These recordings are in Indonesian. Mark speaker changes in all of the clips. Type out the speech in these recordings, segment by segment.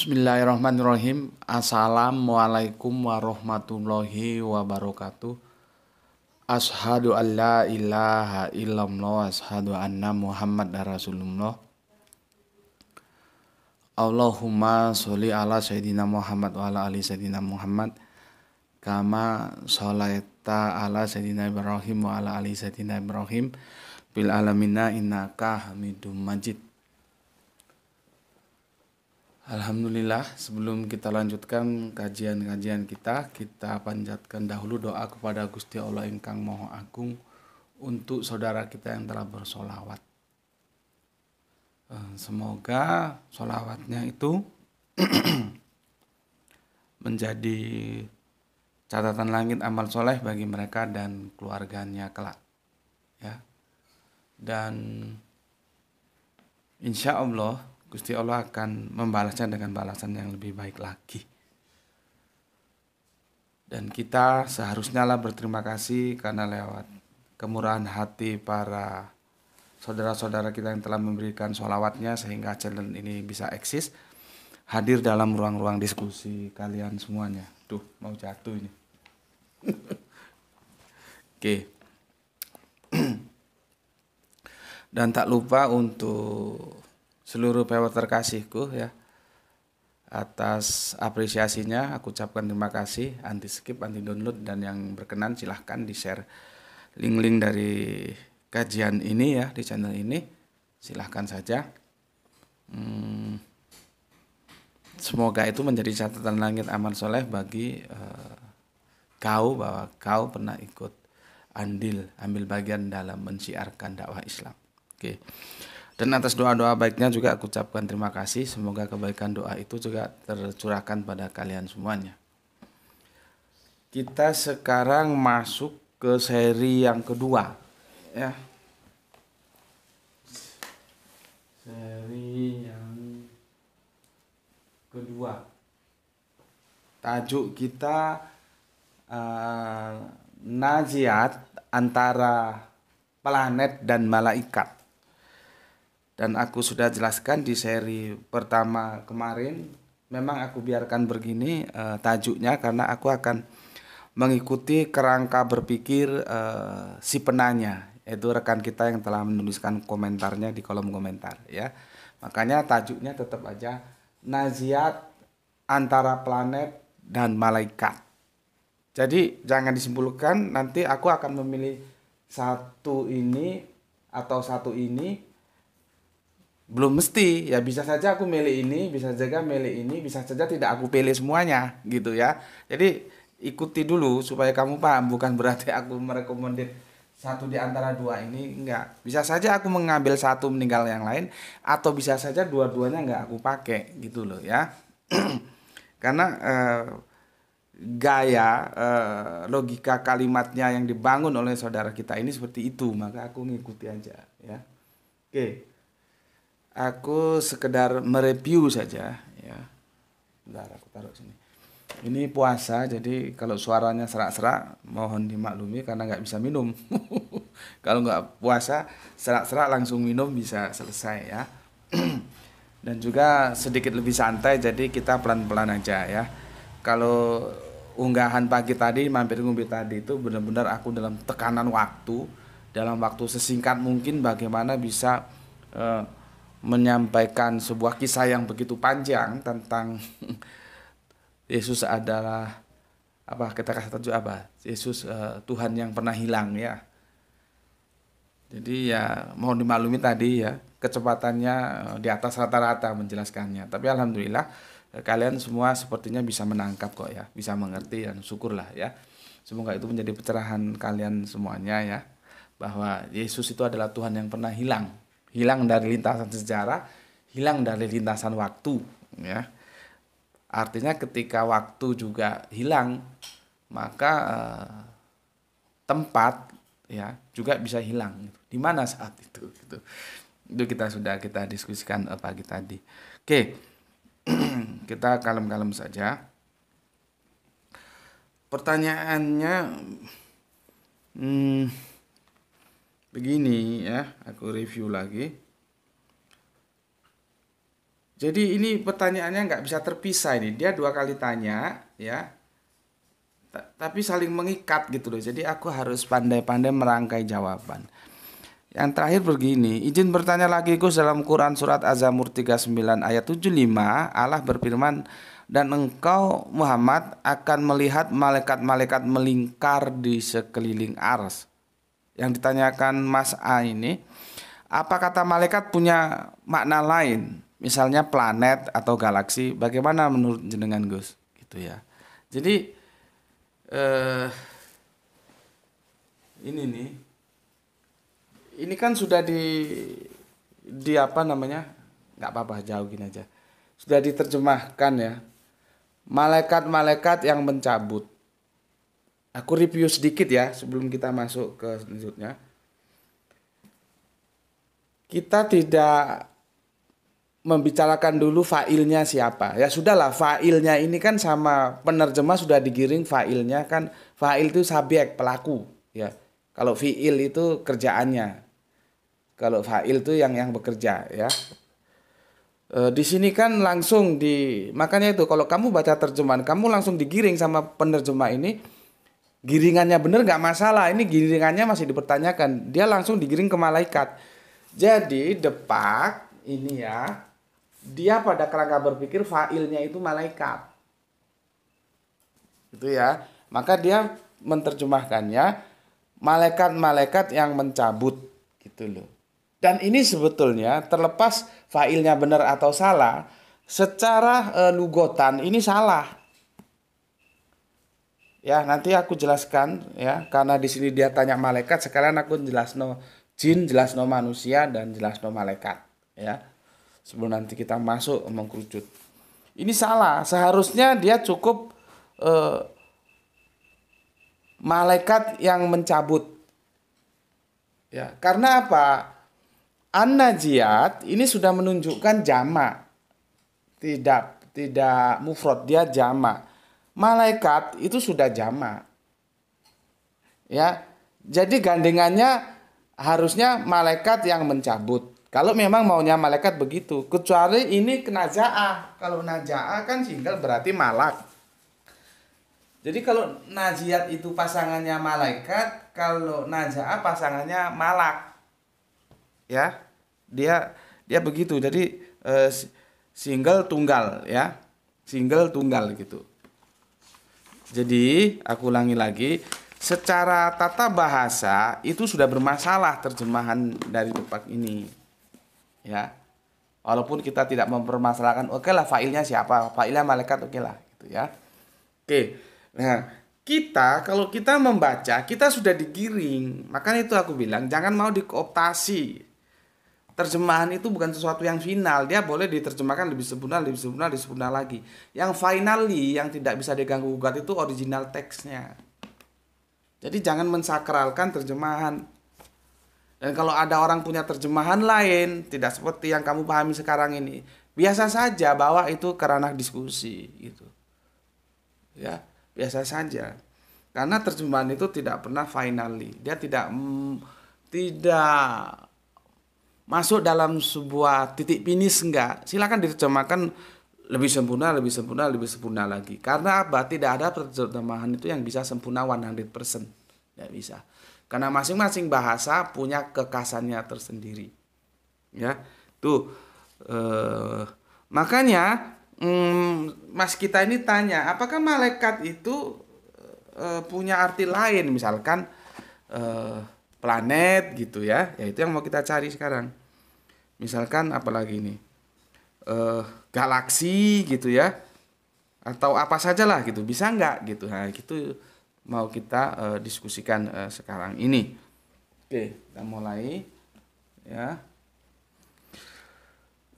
Speaker 1: Bismillahirrahmanirrahim. Assalamualaikum warahmatullahi wabarakatuh. Ashadu an la ilaha illallah ashadu anna muhammad rasulullah. Allahumma sholli ala sayyidina Muhammad wa ala ali sayyidina Muhammad kama sholaita ala sayyidina Ibrahim wa ala ali sayyidina Ibrahim bil alamina innaka hamidum majid. Alhamdulillah, sebelum kita lanjutkan kajian-kajian kita, kita panjatkan dahulu doa kepada Gusti Allah kang Maha Agung untuk saudara kita yang telah bersolawat. Eh, semoga solawatnya itu menjadi catatan langit amal soleh bagi mereka dan keluarganya kelak. Ya. Dan insya Allah Gusti Allah akan membalasnya dengan balasan yang lebih baik lagi. Dan kita seharusnya lah berterima kasih karena lewat kemurahan hati para saudara-saudara kita yang telah memberikan sholawatnya sehingga channel ini bisa eksis hadir dalam ruang-ruang diskusi kalian semuanya. Tuh, mau jatuh ini. Oke. Dan tak lupa untuk seluruh pewer terkasihku ya atas apresiasinya aku ucapkan terima kasih anti skip anti download dan yang berkenan silahkan di share link-link dari kajian ini ya di channel ini silahkan saja hmm, semoga itu menjadi catatan langit aman soleh bagi eh, kau bahwa kau pernah ikut andil ambil bagian dalam mensiarkan dakwah Islam oke okay. Dan atas doa-doa baiknya juga aku ucapkan terima kasih. Semoga kebaikan doa itu juga tercurahkan pada kalian semuanya. Kita sekarang masuk ke seri yang kedua. Ya. Seri yang kedua. Tajuk kita uh, Naziat antara planet dan malaikat dan aku sudah jelaskan di seri pertama kemarin memang aku biarkan begini uh, tajuknya karena aku akan mengikuti kerangka berpikir uh, si penanya yaitu rekan kita yang telah menuliskan komentarnya di kolom komentar ya makanya tajuknya tetap aja naziat antara planet dan malaikat jadi jangan disimpulkan nanti aku akan memilih satu ini atau satu ini belum mesti ya bisa saja aku milih ini bisa saja milih ini bisa saja tidak aku pilih semuanya gitu ya jadi ikuti dulu supaya kamu paham bukan berarti aku merekomendir satu di antara dua ini enggak bisa saja aku mengambil satu meninggal yang lain atau bisa saja dua-duanya enggak aku pakai gitu loh ya karena eh, gaya eh, logika kalimatnya yang dibangun oleh saudara kita ini seperti itu maka aku ngikuti aja ya oke okay aku sekedar mereview saja ya. Bentar aku taruh sini. Ini puasa jadi kalau suaranya serak-serak mohon dimaklumi karena nggak bisa minum. kalau nggak puasa serak-serak langsung minum bisa selesai ya. Dan juga sedikit lebih santai jadi kita pelan-pelan aja ya. Kalau unggahan pagi tadi mampir ngumpi tadi itu benar-benar aku dalam tekanan waktu dalam waktu sesingkat mungkin bagaimana bisa uh, menyampaikan sebuah kisah yang begitu panjang tentang Yesus adalah apa kita kasih tahu apa Yesus uh, Tuhan yang pernah hilang ya jadi ya mohon dimaklumi tadi ya kecepatannya uh, di atas rata-rata menjelaskannya tapi alhamdulillah uh, kalian semua sepertinya bisa menangkap kok ya bisa mengerti dan syukurlah ya semoga itu menjadi pencerahan kalian semuanya ya bahwa Yesus itu adalah Tuhan yang pernah hilang hilang dari lintasan sejarah, hilang dari lintasan waktu, ya. Artinya ketika waktu juga hilang, maka eh, tempat ya juga bisa hilang. Gitu. Di mana saat itu gitu. Itu kita sudah kita diskusikan eh, pagi tadi. Oke. kita kalem-kalem saja. Pertanyaannya hmm, begini ya aku review lagi jadi ini pertanyaannya nggak bisa terpisah ini dia dua kali tanya ya T tapi saling mengikat gitu loh jadi aku harus pandai-pandai merangkai jawaban yang terakhir begini, izin bertanya lagi Gus dalam Quran surat Azamur zamur 39 ayat 75 Allah berfirman dan engkau Muhammad akan melihat malaikat-malaikat melingkar di sekeliling ars yang ditanyakan Mas A ini, apa kata malaikat punya makna lain? Misalnya planet atau galaksi, bagaimana menurut jenengan Gus? Gitu ya. Jadi eh ini nih ini kan sudah di di apa namanya? Gak apa-apa jauh gini aja. Sudah diterjemahkan ya. Malaikat-malaikat yang mencabut Aku review sedikit ya sebelum kita masuk ke selanjutnya. Kita tidak membicarakan dulu failnya siapa. Ya sudahlah, failnya ini kan sama penerjemah sudah digiring failnya kan fail itu subjek pelaku ya. Kalau fiil itu kerjaannya. Kalau fail itu yang yang bekerja ya. E, di sini kan langsung di makanya itu kalau kamu baca terjemahan kamu langsung digiring sama penerjemah ini giringannya bener nggak masalah ini giringannya masih dipertanyakan dia langsung digiring ke malaikat jadi depak ini ya dia pada kerangka berpikir failnya itu malaikat itu ya maka dia menerjemahkannya malaikat-malaikat yang mencabut gitu loh dan ini sebetulnya terlepas failnya benar atau salah secara e, lugotan ini salah Ya, nanti aku jelaskan ya, karena di sini dia tanya malaikat, sekarang aku jelas no jin, jelas no manusia dan jelas no malaikat, ya. Sebelum nanti kita masuk mengkerucut. Ini salah, seharusnya dia cukup eh, malaikat yang mencabut. Ya, karena apa? An-Najiyat ini sudah menunjukkan jamak. Tidak tidak mufrad, dia jamak malaikat itu sudah jamak. Ya. Jadi gandengannya harusnya malaikat yang mencabut. Kalau memang maunya malaikat begitu, kecuali ini kenajaah. Kalau najaah kan single berarti malak. Jadi kalau najiat itu pasangannya malaikat, kalau najaah pasangannya malak. Ya. Dia dia begitu. Jadi eh, single tunggal ya. Single tunggal gitu. Jadi, aku ulangi lagi, secara tata bahasa itu sudah bermasalah terjemahan dari tempat ini. Ya. Walaupun kita tidak mempermasalahkan, oke okay lah failnya siapa, failnya malaikat oke okay lah gitu ya. Oke. Nah, kita kalau kita membaca kita sudah digiring maka itu aku bilang jangan mau dikooptasi terjemahan itu bukan sesuatu yang final dia boleh diterjemahkan lebih sempurna lebih sempurna lebih sempurna lagi yang finally yang tidak bisa diganggu gugat itu original teksnya jadi jangan mensakralkan terjemahan dan kalau ada orang punya terjemahan lain tidak seperti yang kamu pahami sekarang ini biasa saja bahwa itu ke diskusi gitu ya biasa saja karena terjemahan itu tidak pernah finally dia tidak mm, tidak masuk dalam sebuah titik finish enggak? Silakan diterjemahkan lebih sempurna, lebih sempurna, lebih sempurna lagi. Karena apa? Tidak ada terjemahan itu yang bisa sempurna 100%. Tidak bisa. Karena masing-masing bahasa punya kekasannya tersendiri. Ya. Tuh eh, makanya hmm, Mas kita ini tanya, apakah malaikat itu eh, punya arti lain misalkan eh, planet gitu ya? Yaitu yang mau kita cari sekarang misalkan apalagi ini uh, galaksi gitu ya atau apa saja lah gitu bisa nggak gitu nah itu mau kita uh, diskusikan uh, sekarang ini oke kita mulai ya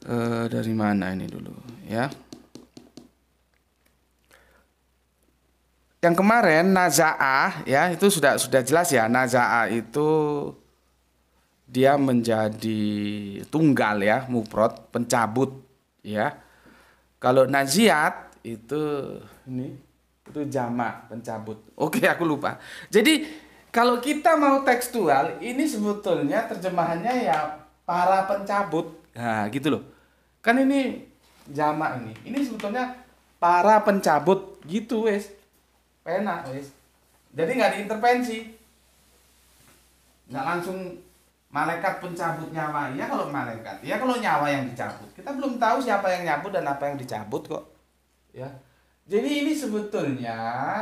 Speaker 1: uh, dari mana ini dulu ya yang kemarin nazaah ya itu sudah sudah jelas ya nazaah itu dia menjadi tunggal ya muprot pencabut ya kalau naziat itu ini itu jamak pencabut oke aku lupa jadi kalau kita mau tekstual ini sebetulnya terjemahannya ya para pencabut nah gitu loh kan ini jamak ini ini sebetulnya para pencabut gitu wes enak wes jadi nggak diintervensi nggak langsung malaikat pencabut nyawa ya kalau malaikat ya kalau nyawa yang dicabut kita belum tahu siapa yang nyabut dan apa yang dicabut kok ya jadi ini sebetulnya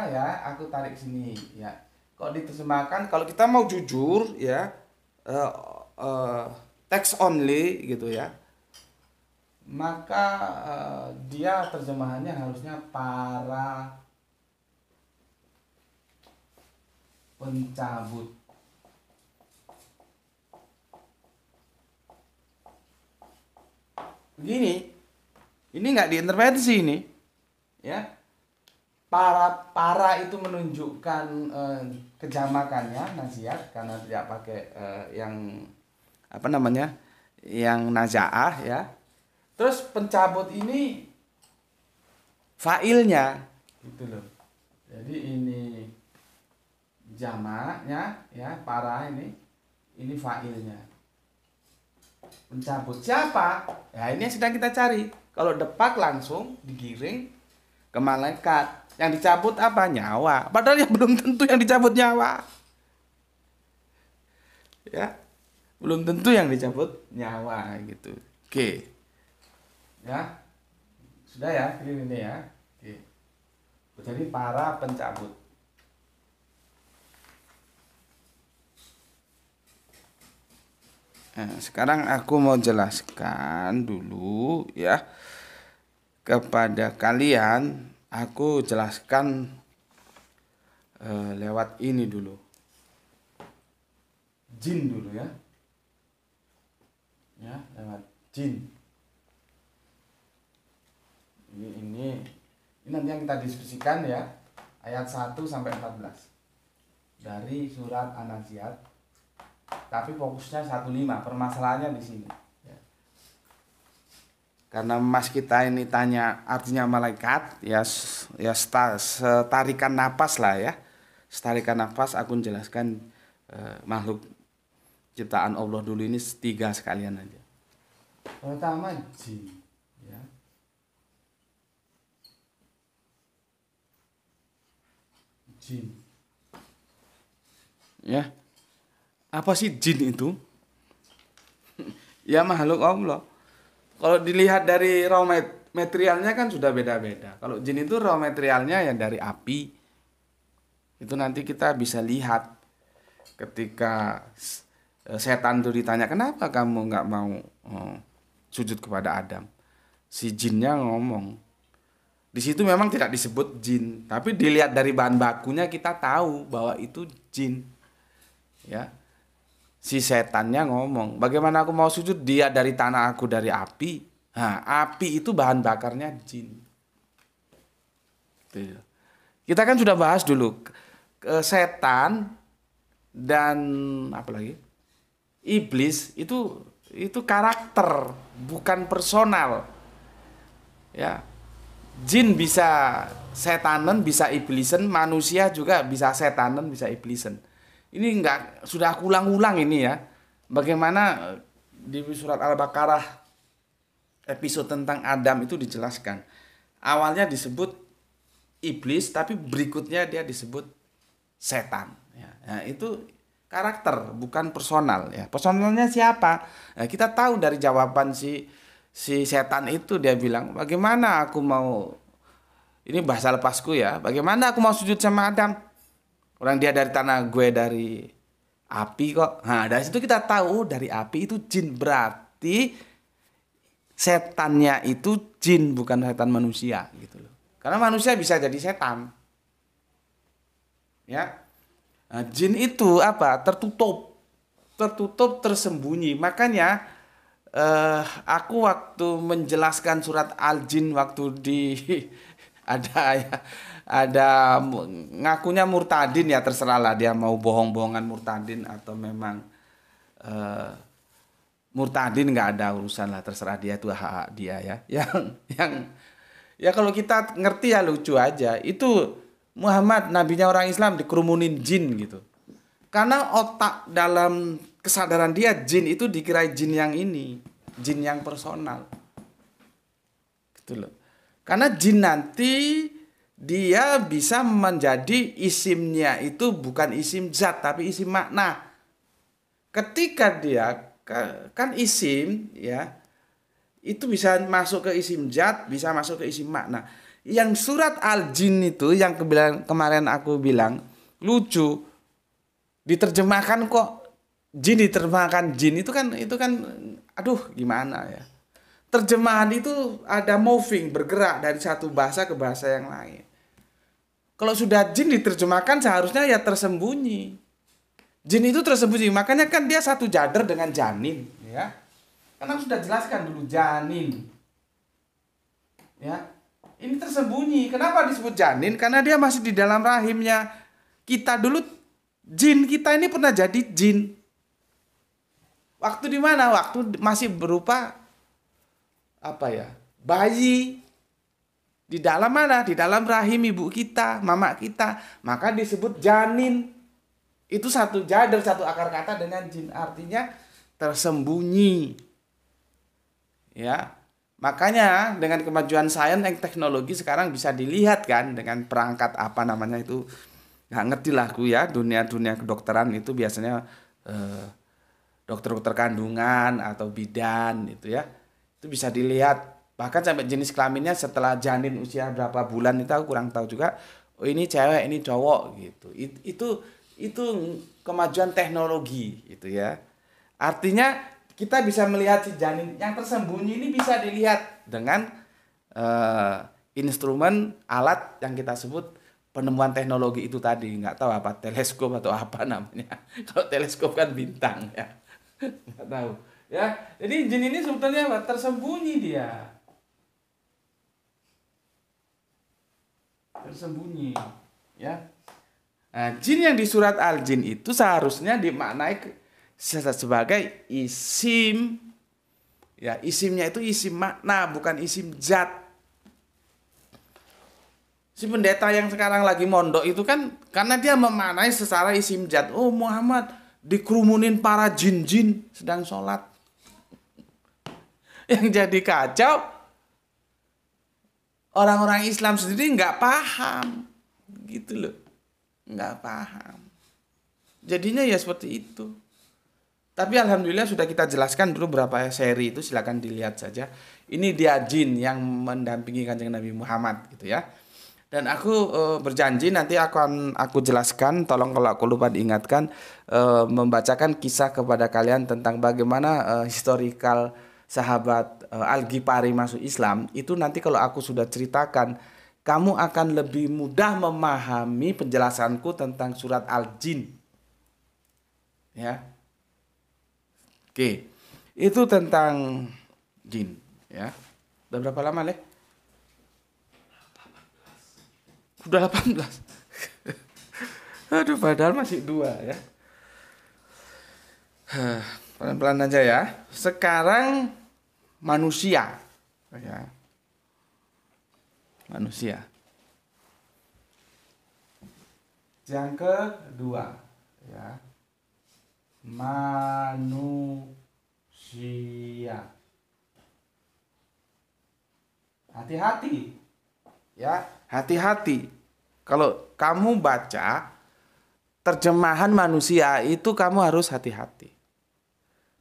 Speaker 1: ya aku tarik sini ya kok diterjemahkan kalau kita mau jujur ya uh, uh, text only gitu ya maka uh, dia terjemahannya harusnya para pencabut begini ini nggak diintervensi ini ya para para itu menunjukkan eh, kejamakannya nasihat karena tidak pakai uh, yang apa namanya yang najaah ya terus pencabut ini failnya gitu loh jadi ini jamaknya ya para ini ini failnya Pencabut siapa? Ya ini yang sedang kita cari. Kalau depak langsung digiring ke malaikat. Yang dicabut apa? Nyawa. Padahal yang belum tentu yang dicabut nyawa. Ya. Belum tentu yang dicabut nyawa gitu. Oke. Ya. Sudah ya, ini ya. Oke. Jadi para pencabut Nah, sekarang aku mau jelaskan dulu ya kepada kalian. Aku jelaskan uh, lewat ini dulu. Jin dulu ya. Ya, lewat jin. Ini ini ini nanti yang kita diskusikan ya ayat 1 sampai 14 dari surat An-Naziat tapi fokusnya 15 permasalahannya di sini ya. karena mas kita ini tanya artinya malaikat ya ya setarikan nafas lah ya setarikan nafas aku jelaskan eh, makhluk ciptaan Allah dulu ini tiga sekalian aja pertama jin ya jin ya apa sih jin itu? ya makhluk Allah. Kalau dilihat dari raw materialnya kan sudah beda-beda. Kalau jin itu raw materialnya yang dari api. Itu nanti kita bisa lihat ketika eh, setan itu ditanya kenapa kamu nggak mau oh, sujud kepada Adam si jinnya ngomong di situ memang tidak disebut jin tapi dilihat dari bahan bakunya kita tahu bahwa itu jin ya si setannya ngomong, bagaimana aku mau sujud? Dia dari tanah aku dari api. Nah, api itu bahan bakarnya jin. Gitu ya. Kita kan sudah bahas dulu ke setan dan apa lagi? Iblis itu itu karakter, bukan personal. Ya. Jin bisa setanen, bisa iblisen, manusia juga bisa setanen, bisa iblisen ini enggak sudah aku ulang-ulang ini ya bagaimana eh, di surat al-baqarah episode tentang Adam itu dijelaskan awalnya disebut iblis tapi berikutnya dia disebut setan ya nah, itu karakter bukan personal ya personalnya siapa nah, kita tahu dari jawaban si si setan itu dia bilang bagaimana aku mau ini bahasa lepasku ya bagaimana aku mau sujud sama Adam orang dia dari tanah gue dari api kok nah dari situ kita tahu dari api itu jin berarti setannya itu jin bukan setan manusia gitu loh karena manusia bisa jadi setan ya nah, jin itu apa tertutup tertutup tersembunyi makanya eh, aku waktu menjelaskan surat al jin waktu di ada ya ada ngakunya murtadin ya terserahlah dia mau bohong-bohongan murtadin atau memang uh, murtadin nggak ada urusan lah terserah dia itu hak, hak dia ya yang yang ya kalau kita ngerti ya lucu aja itu Muhammad nabinya orang Islam dikerumunin jin gitu karena otak dalam kesadaran dia jin itu dikira jin yang ini jin yang personal gitu loh karena jin nanti dia bisa menjadi isimnya itu bukan isim zat tapi isim makna. Ketika dia kan isim ya itu bisa masuk ke isim zat, bisa masuk ke isim makna. Yang surat al-jin itu yang kemarin aku bilang lucu diterjemahkan kok jin diterjemahkan jin itu kan itu kan aduh gimana ya. Terjemahan itu ada moving, bergerak dari satu bahasa ke bahasa yang lain. Kalau sudah jin diterjemahkan seharusnya ya tersembunyi. Jin itu tersembunyi, makanya kan dia satu jader dengan janin, ya. Karena aku sudah jelaskan dulu janin. Ya. Ini tersembunyi. Kenapa disebut janin? Karena dia masih di dalam rahimnya. Kita dulu jin kita ini pernah jadi jin. Waktu di mana? Waktu masih berupa apa ya? Bayi, di dalam mana? Di dalam rahim ibu kita, mama kita. Maka disebut janin. Itu satu jadar, satu akar kata dengan jin. Artinya tersembunyi. Ya. Makanya dengan kemajuan sains dan teknologi sekarang bisa dilihat kan dengan perangkat apa namanya itu nggak ngerti lah aku ya dunia dunia kedokteran itu biasanya eh, dokter dokter kandungan atau bidan itu ya itu bisa dilihat bahkan sampai jenis kelaminnya setelah janin usia berapa bulan itu aku kurang tahu juga oh ini cewek ini cowok gitu It, itu itu kemajuan teknologi gitu ya artinya kita bisa melihat si janin yang tersembunyi ini bisa dilihat dengan uh, instrumen alat yang kita sebut penemuan teknologi itu tadi nggak tahu apa teleskop atau apa namanya kalau teleskop kan bintang ya nggak tahu ya jadi jin ini sebetulnya tersembunyi dia tersembunyi ya nah, jin yang di surat al jin itu seharusnya dimaknai sebagai isim ya isimnya itu isim makna bukan isim zat si pendeta yang sekarang lagi mondok itu kan karena dia memaknai secara isim zat oh Muhammad dikerumunin para jin-jin sedang sholat yang jadi kacau orang-orang Islam sendiri nggak paham gitu loh nggak paham jadinya ya seperti itu tapi alhamdulillah sudah kita jelaskan dulu berapa seri itu silahkan dilihat saja ini dia jin yang mendampingi kanjeng Nabi Muhammad gitu ya dan aku e, berjanji nanti aku akan aku jelaskan tolong kalau aku lupa diingatkan e, membacakan kisah kepada kalian tentang bagaimana e, eh, historikal sahabat Eh, Al pari masuk Islam itu nanti kalau aku sudah ceritakan kamu akan lebih mudah memahami penjelasanku tentang surat Al Jin. Ya. Oke. Itu tentang jin, ya. Udah berapa lama, Leh? Udah 18. Aduh, padahal masih dua ya. Pelan-pelan aja ya. Sekarang manusia ya manusia yang kedua ya manusia hati-hati ya hati-hati kalau kamu baca terjemahan manusia itu kamu harus hati-hati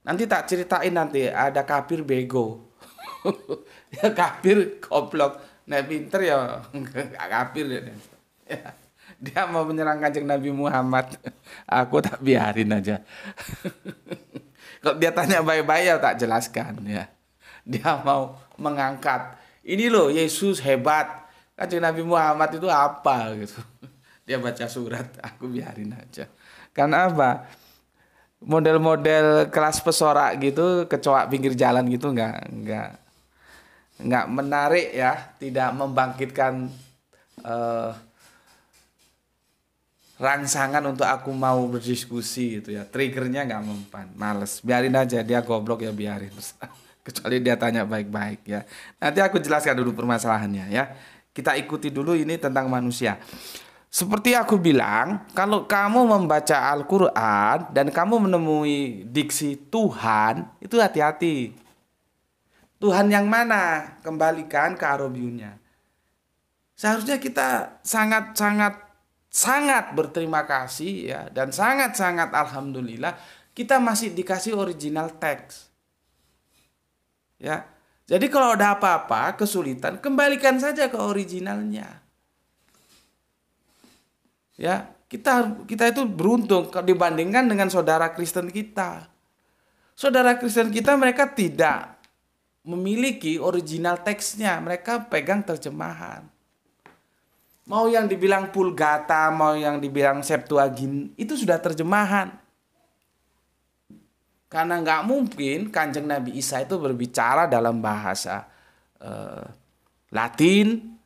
Speaker 1: Nanti tak ceritain nanti ada kafir bego. ya kafir goblok. Nek pinter ya kafir ya. Dia mau menyerang kanjeng Nabi Muhammad. Aku tak biarin aja. Kalau dia tanya baik-baik ya tak jelaskan ya. Dia mau mengangkat. Ini loh Yesus hebat. Kanjeng Nabi Muhammad itu apa gitu. Dia baca surat, aku biarin aja. Karena apa? model-model kelas pesora gitu kecoak pinggir jalan gitu nggak nggak nggak menarik ya tidak membangkitkan uh, rangsangan untuk aku mau berdiskusi gitu ya triggernya nggak mempan males biarin aja dia goblok ya biarin kecuali dia tanya baik-baik ya nanti aku jelaskan dulu permasalahannya ya kita ikuti dulu ini tentang manusia seperti aku bilang, kalau kamu membaca Al-Quran dan kamu menemui diksi Tuhan, itu hati-hati. Tuhan yang mana? Kembalikan ke Arobiunya. Seharusnya kita sangat-sangat sangat berterima kasih ya dan sangat-sangat alhamdulillah kita masih dikasih original teks. Ya. Jadi kalau ada apa-apa, kesulitan, kembalikan saja ke originalnya Ya, kita kita itu beruntung dibandingkan dengan saudara Kristen kita. Saudara Kristen kita mereka tidak memiliki original teksnya, mereka pegang terjemahan. Mau yang dibilang Pulgata, mau yang dibilang Septuagint, itu sudah terjemahan. Karena nggak mungkin kanjeng Nabi Isa itu berbicara dalam bahasa uh, Latin,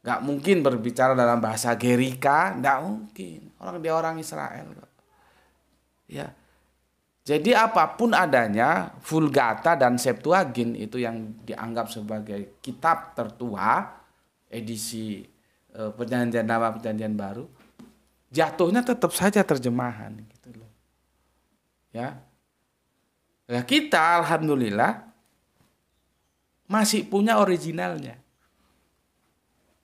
Speaker 1: Gak mungkin berbicara dalam bahasa Gerika, gak mungkin. Orang dia orang Israel. Ya. Jadi apapun adanya, Vulgata dan Septuagint itu yang dianggap sebagai kitab tertua, edisi e, perjanjian lama perjanjian baru, jatuhnya tetap saja terjemahan gitu loh. Ya. Nah, kita alhamdulillah masih punya originalnya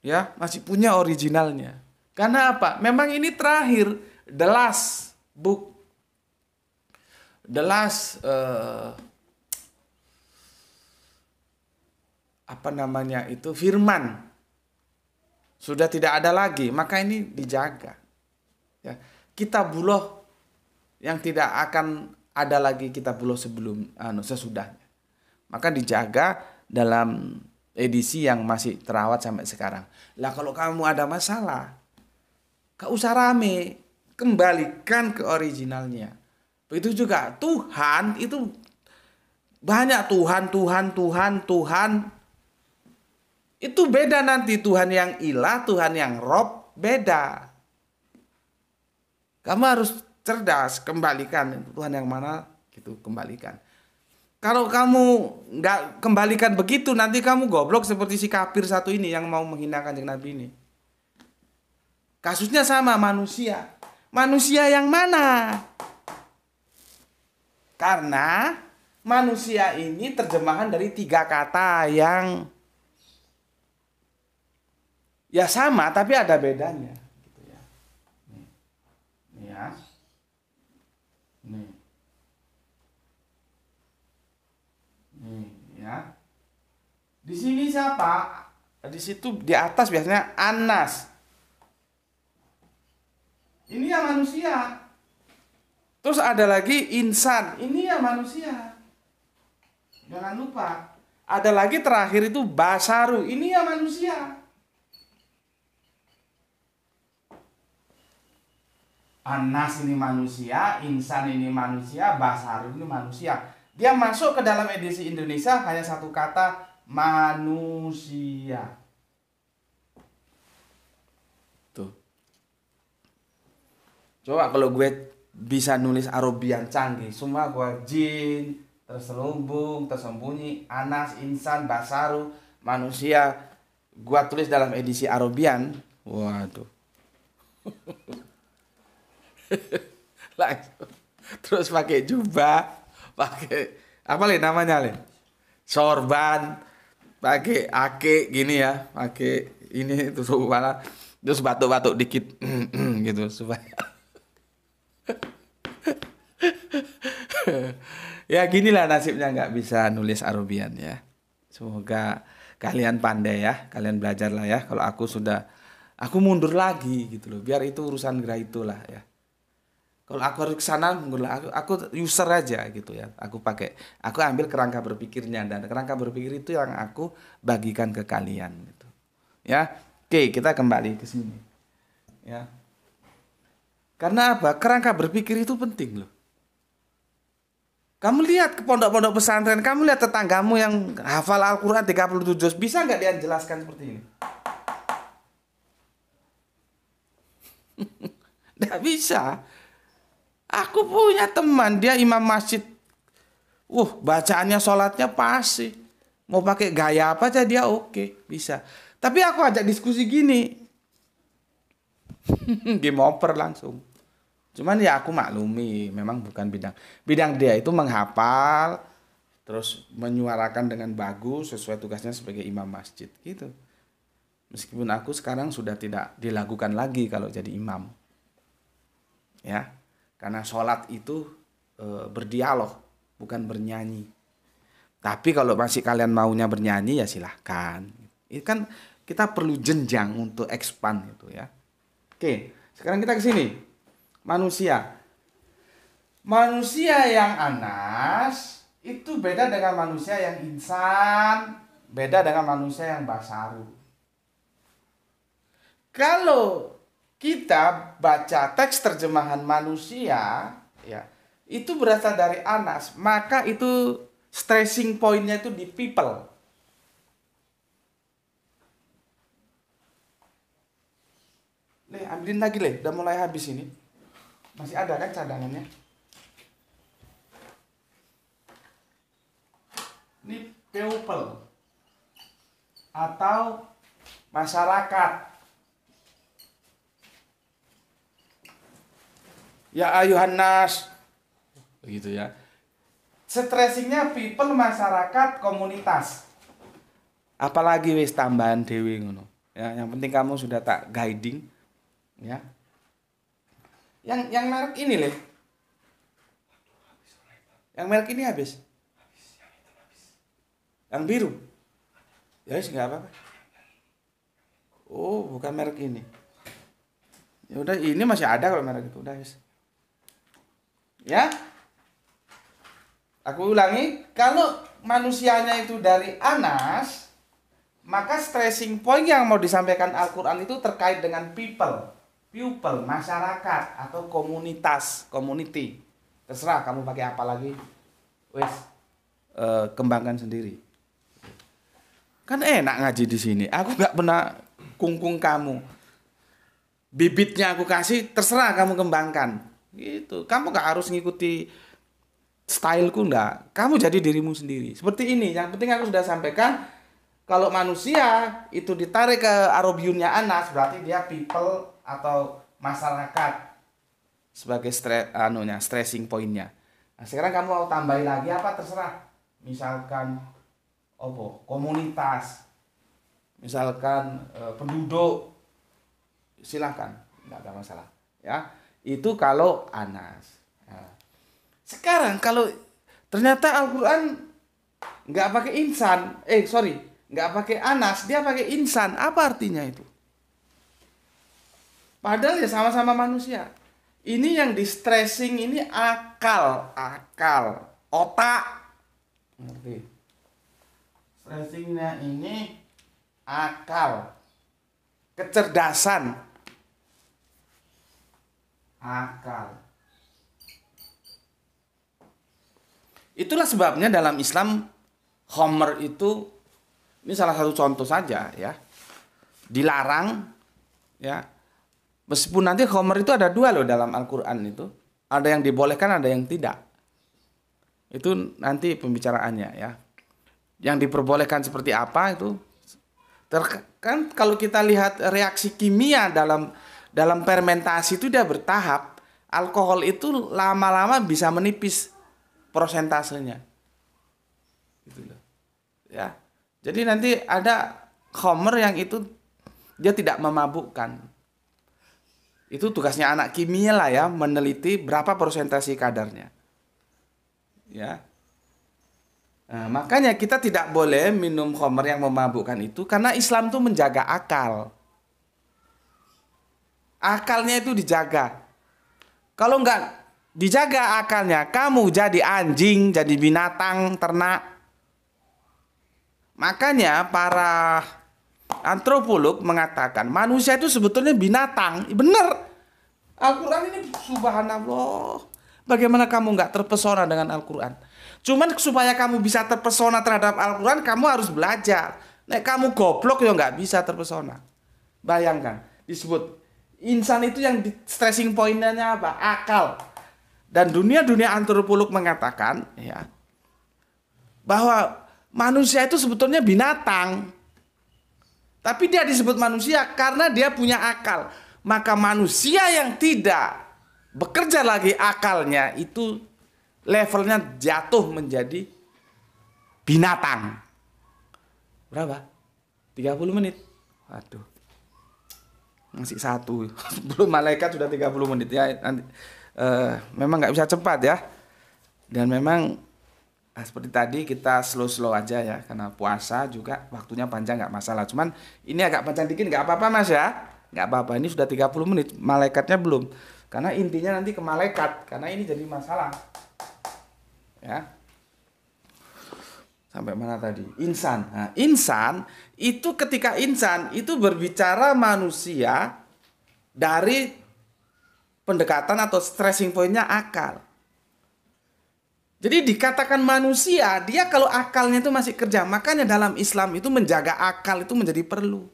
Speaker 1: ya masih punya originalnya karena apa memang ini terakhir the last book the last uh, apa namanya itu firman sudah tidak ada lagi maka ini dijaga ya kita buloh yang tidak akan ada lagi kita buloh sebelum anu sesudahnya maka dijaga dalam edisi yang masih terawat sampai sekarang lah kalau kamu ada masalah, gak usah rame, kembalikan ke originalnya. Begitu juga Tuhan itu banyak Tuhan, Tuhan, Tuhan, Tuhan. Itu beda nanti Tuhan yang ilah, Tuhan yang rob, beda. Kamu harus cerdas, kembalikan Tuhan yang mana gitu, kembalikan kalau kamu nggak kembalikan begitu nanti kamu goblok seperti si kafir satu ini yang mau menghinakan kanjeng Nabi ini. Kasusnya sama manusia. Manusia yang mana? Karena manusia ini terjemahan dari tiga kata yang ya sama tapi ada bedanya gitu ya. Nih. Nih ya. Nih. kenapa di situ di atas biasanya anas. Ini ya manusia. Terus ada lagi insan. Ini ya manusia. Jangan lupa. Ada lagi terakhir itu basaru. Ini ya manusia. Anas ini manusia, insan ini manusia, basaru ini manusia. Dia masuk ke dalam edisi Indonesia hanya satu kata manusia. Tuh. Coba kalau gue bisa nulis Arabian canggih, semua gue jin, terselubung, tersembunyi, anas, insan, basaru, manusia. gue tulis dalam edisi Arabian. Waduh. Langsung. Terus pakai jubah, pakai apa le namanya le? Sorban, pakai ake gini ya pakai ini tusuk kepala terus batuk-batuk dikit gitu supaya ya gini lah nasibnya nggak bisa nulis Arabian ya semoga kalian pandai ya kalian belajar lah ya kalau aku sudah aku mundur lagi gitu loh biar itu urusan gerah itulah ya kalau aku harus ke sana aku, aku user aja gitu ya aku pakai aku ambil kerangka berpikirnya dan kerangka berpikir itu yang aku bagikan ke kalian gitu ya oke kita kembali ke sini ya karena apa kerangka berpikir itu penting loh kamu lihat ke pondok-pondok pesantren, kamu lihat tetanggamu yang hafal Al-Quran 37 tujuh bisa nggak dia jelaskan seperti ini? Nggak bisa. Aku punya teman, dia imam masjid. Uh, bacaannya sholatnya pasti. Mau pakai gaya apa aja dia oke, bisa. Tapi aku ajak diskusi gini. Game over langsung. Cuman ya aku maklumi, memang bukan bidang. Bidang dia itu menghafal, terus menyuarakan dengan bagus sesuai tugasnya sebagai imam masjid gitu. Meskipun aku sekarang sudah tidak dilakukan lagi kalau jadi imam. Ya. Karena sholat itu e, berdialog, bukan bernyanyi. Tapi kalau masih kalian maunya bernyanyi ya silahkan. Ini kan kita perlu jenjang untuk expand itu ya. Oke, sekarang kita ke sini. Manusia. Manusia yang anas itu beda dengan manusia yang insan, beda dengan manusia yang basaru. Kalau kita baca teks terjemahan manusia ya itu berasal dari Anas maka itu stressing pointnya itu di people Leh, ambilin lagi leh, udah mulai habis ini. Masih ada kan cadangannya? Ini people atau masyarakat ya ayuhan nas gitu ya stressingnya people masyarakat komunitas apalagi wis tambahan dewi ngono ya yang penting kamu sudah tak guiding ya yang yang merek ini leh yang merek ini habis yang biru ya yes, nggak apa-apa oh bukan merek ini ya udah ini masih ada kalau merek itu udah habis Ya. Aku ulangi, kalau manusianya itu dari Anas, maka stressing point yang mau disampaikan Al-Qur'an itu terkait dengan people, people, masyarakat atau komunitas, community. Terserah kamu pakai apa lagi. Wes uh, kembangkan sendiri. Kan enak ngaji di sini. Aku nggak pernah kungkung kamu. Bibitnya aku kasih, terserah kamu kembangkan gitu kamu gak harus ngikuti styleku ndak kamu jadi dirimu sendiri seperti ini yang penting aku sudah sampaikan kalau manusia itu ditarik ke arobiunnya Anas berarti dia people atau masyarakat sebagai stre anunya stressing pointnya nah, sekarang kamu mau tambahin lagi apa terserah misalkan opo komunitas misalkan eh, penduduk silahkan nggak ada masalah ya itu kalau Anas. Ya. Sekarang kalau ternyata Al-Quran nggak pakai insan, eh sorry, nggak pakai Anas, dia pakai insan. Apa artinya itu? Padahal ya sama-sama manusia. Ini yang di stressing ini akal, akal, otak. Ngerti? Stressingnya ini akal, kecerdasan, akal. Itulah sebabnya dalam Islam Homer itu ini salah satu contoh saja ya. Dilarang ya. Meskipun nanti Homer itu ada dua loh dalam Al-Qur'an itu. Ada yang dibolehkan, ada yang tidak. Itu nanti pembicaraannya ya. Yang diperbolehkan seperti apa itu ter kan kalau kita lihat reaksi kimia dalam dalam fermentasi itu dia bertahap. Alkohol itu lama-lama bisa menipis prosentasenya. Gitu loh. Ya. Jadi nanti ada homer yang itu dia tidak memabukkan. Itu tugasnya anak kimia lah ya, meneliti berapa prosentasi kadarnya. Ya. Nah, makanya kita tidak boleh minum homer yang memabukkan itu karena Islam tuh menjaga akal. Akalnya itu dijaga. Kalau enggak dijaga akalnya, kamu jadi anjing, jadi binatang ternak. Makanya para antropolog mengatakan manusia itu sebetulnya binatang. Benar. Al-Quran ini subhanallah. Bagaimana kamu enggak terpesona dengan Al-Quran? Cuman supaya kamu bisa terpesona terhadap Al-Quran, kamu harus belajar. Nek kamu goblok ya enggak bisa terpesona. Bayangkan, disebut insan itu yang di stressing pointnya apa? Akal. Dan dunia-dunia antropolog mengatakan ya bahwa manusia itu sebetulnya binatang. Tapi dia disebut manusia karena dia punya akal. Maka manusia yang tidak bekerja lagi akalnya itu levelnya jatuh menjadi binatang. Berapa? 30 menit. Waduh masih satu belum malaikat sudah 30 menit ya nanti uh, memang nggak bisa cepat ya dan memang nah seperti tadi kita slow slow aja ya karena puasa juga waktunya panjang nggak masalah cuman ini agak panjang dikit nggak apa apa mas ya nggak apa apa ini sudah 30 menit malaikatnya belum karena intinya nanti ke malaikat karena ini jadi masalah ya sampai mana tadi? Insan. Nah, insan itu ketika insan itu berbicara manusia dari pendekatan atau stressing pointnya akal. Jadi dikatakan manusia, dia kalau akalnya itu masih kerja. Makanya dalam Islam itu menjaga akal itu menjadi perlu.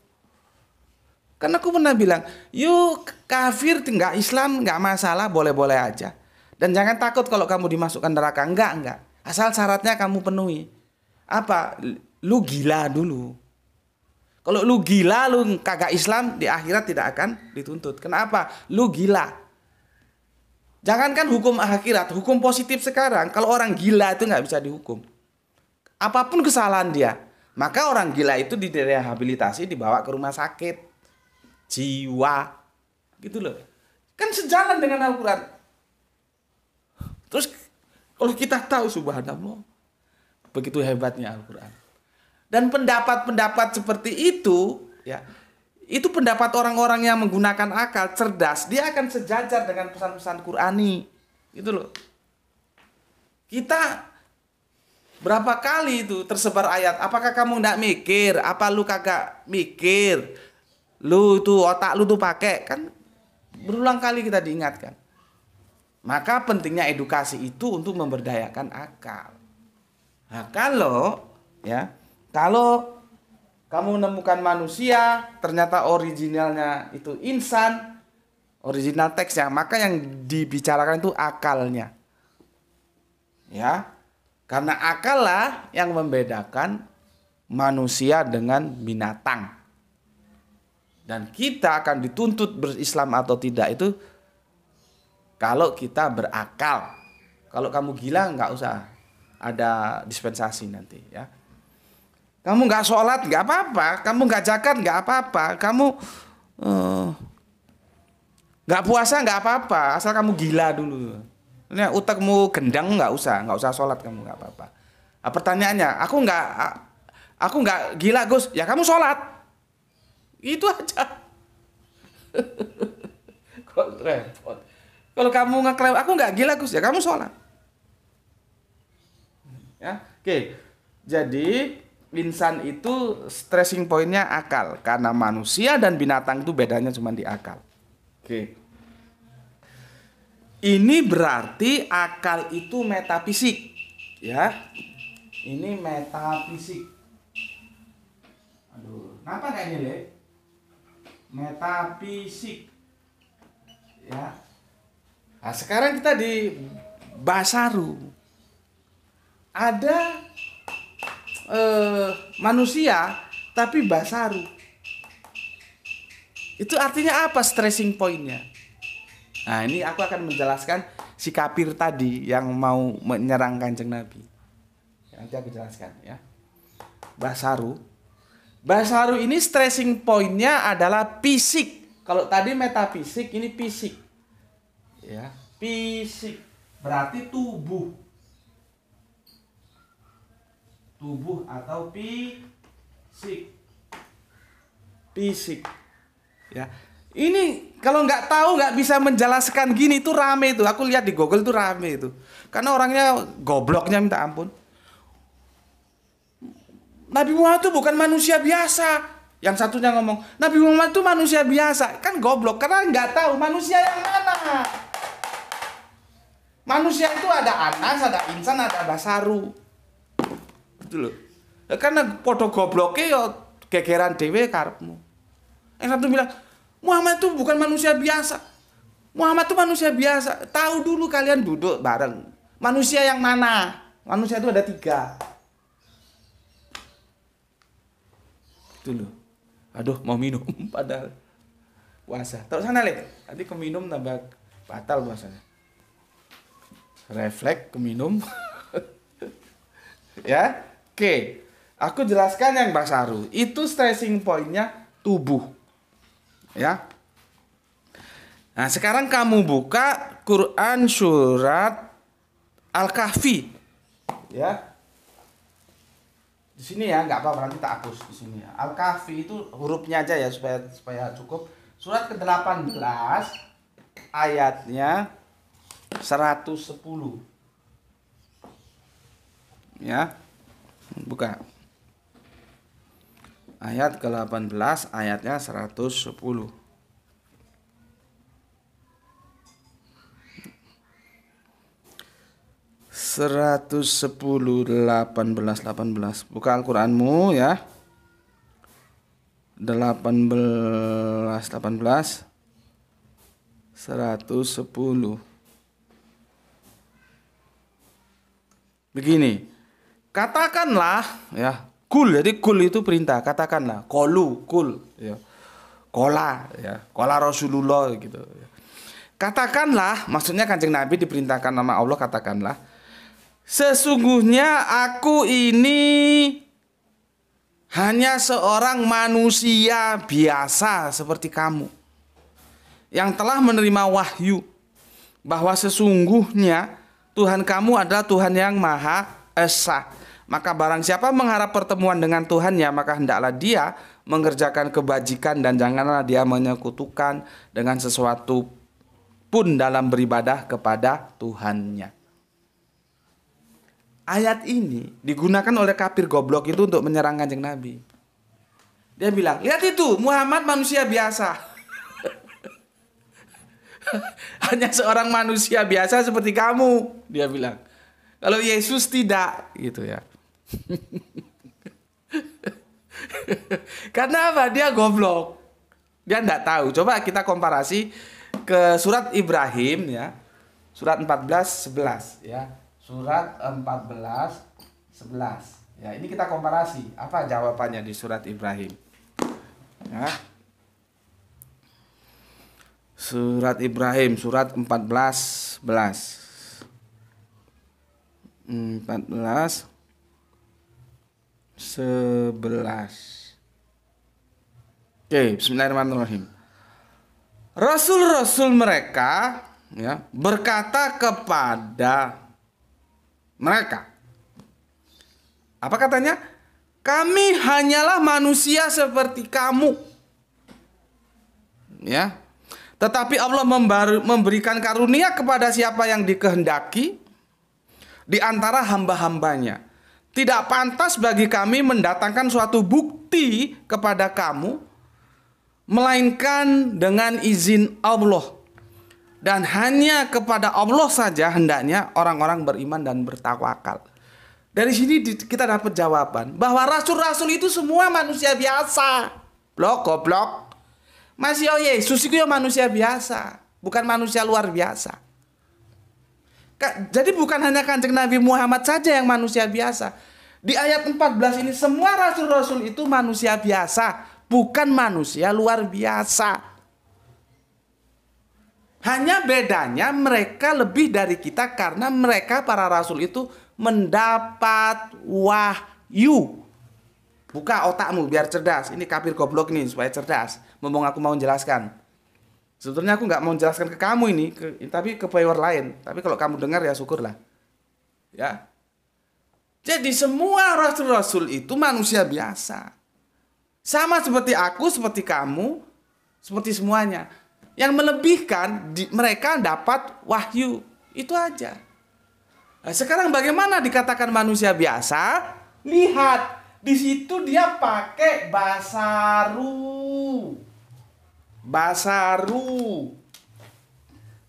Speaker 1: Karena aku pernah bilang, yuk kafir tinggal Islam nggak masalah, boleh-boleh aja. Dan jangan takut kalau kamu dimasukkan neraka. Enggak, enggak. Asal syaratnya kamu penuhi apa lu gila dulu kalau lu gila lu kagak Islam di akhirat tidak akan dituntut kenapa lu gila jangankan hukum akhirat hukum positif sekarang kalau orang gila itu nggak bisa dihukum apapun kesalahan dia maka orang gila itu direhabilitasi dibawa ke rumah sakit jiwa gitu loh kan sejalan dengan Al-Quran terus kalau kita tahu subhanallah Begitu hebatnya Al-Qur'an. Dan pendapat-pendapat seperti itu ya itu pendapat orang-orang yang menggunakan akal cerdas, dia akan sejajar dengan pesan-pesan Qur'ani. Gitu loh. Kita berapa kali itu tersebar ayat, apakah kamu tidak mikir? Apa lu kagak mikir? Lu itu otak lu tuh pakai kan berulang kali kita diingatkan. Maka pentingnya edukasi itu untuk memberdayakan akal. Nah, kalau ya, kalau kamu menemukan manusia, ternyata originalnya itu insan, original teksnya, maka yang dibicarakan itu akalnya. Ya. Karena akal lah yang membedakan manusia dengan binatang. Dan kita akan dituntut berislam atau tidak itu kalau kita berakal. Kalau kamu gila nggak usah ada dispensasi nanti ya. Kamu nggak sholat nggak apa-apa, kamu nggak zakat nggak apa-apa, kamu eh, nggak uh, puasa nggak apa-apa, asal kamu gila dulu. Ini utakmu gendang nggak usah, nggak usah sholat kamu nggak apa-apa. Nah, pertanyaannya, aku nggak ah, aku nggak gila Gus, ya kamu sholat. Itu aja. Kok Kalau kamu nggak aku nggak gila Gus, ya kamu sholat. Ya. Oke. Jadi insan itu stressing pointnya akal karena manusia dan binatang itu bedanya cuma di akal. Oke. Ini berarti akal itu metafisik, ya. Ini metafisik. Aduh, kenapa kayak deh Metafisik. Ya. Nah, sekarang kita di Basaru ada eh, manusia tapi basaru. Itu artinya apa stressing pointnya? Nah ini aku akan menjelaskan si kafir tadi yang mau menyerang kanjeng Nabi. Ya, nanti aku jelaskan ya. Basaru. Basaru ini stressing pointnya adalah fisik. Kalau tadi metafisik, ini fisik. Ya, fisik berarti tubuh tubuh atau fisik. Fisik. Ya. Ini kalau nggak tahu nggak bisa menjelaskan gini itu rame itu. Aku lihat di Google itu rame itu. Karena orangnya gobloknya minta ampun. Nabi Muhammad itu bukan manusia biasa. Yang satunya ngomong, Nabi Muhammad itu manusia biasa. Kan goblok karena nggak tahu manusia yang mana. Manusia itu ada Anas, ada Insan, ada Basaru gitu loh. Ya, karena podo gobloknya ya gegeran dewe karepmu. Yang satu bilang, Muhammad itu bukan manusia biasa. Muhammad itu manusia biasa. Tahu dulu kalian duduk bareng. Manusia yang mana? Manusia itu ada tiga. Itu loh. Aduh, mau minum padahal puasa. Terus sana lihat. Nanti keminum tambah batal puasanya. Refleks keminum. ya Oke, aku jelaskan yang Mbak Saru. Itu stressing pointnya tubuh. Ya. Nah, sekarang kamu buka Quran surat Al-Kahfi. Ya. Di sini ya, nggak apa-apa nanti tak hapus di sini ya. Al-Kahfi itu hurufnya aja ya supaya supaya cukup. Surat ke-18 ayatnya 110. Ya buka ayat ke-18 ayatnya 110 110 18 18 buka Al-Qur'anmu ya 18 18 110 begini katakanlah ya kul jadi kul itu perintah katakanlah kolu kul ya kola ya kola rasulullah gitu ya. katakanlah maksudnya kanjeng nabi diperintahkan nama allah katakanlah sesungguhnya aku ini hanya seorang manusia biasa seperti kamu yang telah menerima wahyu bahwa sesungguhnya Tuhan kamu adalah Tuhan yang maha esa maka barang siapa mengharap pertemuan dengan Tuhannya, maka hendaklah dia mengerjakan kebajikan dan janganlah dia menyekutukan dengan sesuatu pun dalam beribadah kepada Tuhannya. Ayat ini digunakan oleh kapir goblok itu untuk menyerang kanjeng Nabi. Dia bilang, lihat itu Muhammad manusia biasa. Hanya seorang manusia biasa seperti kamu, dia bilang. Kalau Yesus tidak gitu ya. Karena apa? Dia goblok. Dia tidak tahu. Coba kita komparasi ke surat Ibrahim ya. Surat 14 11 ya. Surat 14 11. Ya, ini kita komparasi. Apa jawabannya di surat Ibrahim? Ya. Surat Ibrahim surat 14 11. 14 sebelas. Oke, bismillahirrahmanirrahim. Rasul-rasul mereka ya, berkata kepada mereka. Apa katanya? Kami hanyalah manusia seperti kamu. Ya. Tetapi Allah memberikan karunia kepada siapa yang dikehendaki di antara hamba-hambanya. Tidak pantas bagi kami mendatangkan suatu bukti kepada kamu, melainkan dengan izin Allah. Dan hanya kepada Allah saja hendaknya orang-orang beriman dan bertawakal. Dari sini kita dapat jawaban bahwa rasul-rasul itu semua manusia biasa. Blok goblok. Masih oh Yesus itu manusia biasa, bukan manusia luar biasa. Jadi bukan hanya kanjeng Nabi Muhammad saja yang manusia biasa. Di ayat 14 ini semua rasul-rasul itu manusia biasa, bukan manusia luar biasa. Hanya bedanya mereka lebih dari kita karena mereka para rasul itu mendapat wahyu. Buka otakmu biar cerdas. Ini kafir goblok nih supaya cerdas. Mumpung aku mau menjelaskan. Sebetulnya aku nggak mau jelaskan ke kamu ini, ke, tapi ke viewer lain. Tapi kalau kamu dengar ya syukurlah. Ya. Jadi semua rasul-rasul itu manusia biasa. Sama seperti aku, seperti kamu, seperti semuanya. Yang melebihkan di, mereka dapat wahyu. Itu aja. Nah, sekarang bagaimana dikatakan manusia biasa? Lihat, di situ dia pakai bahasa ruh Basaru.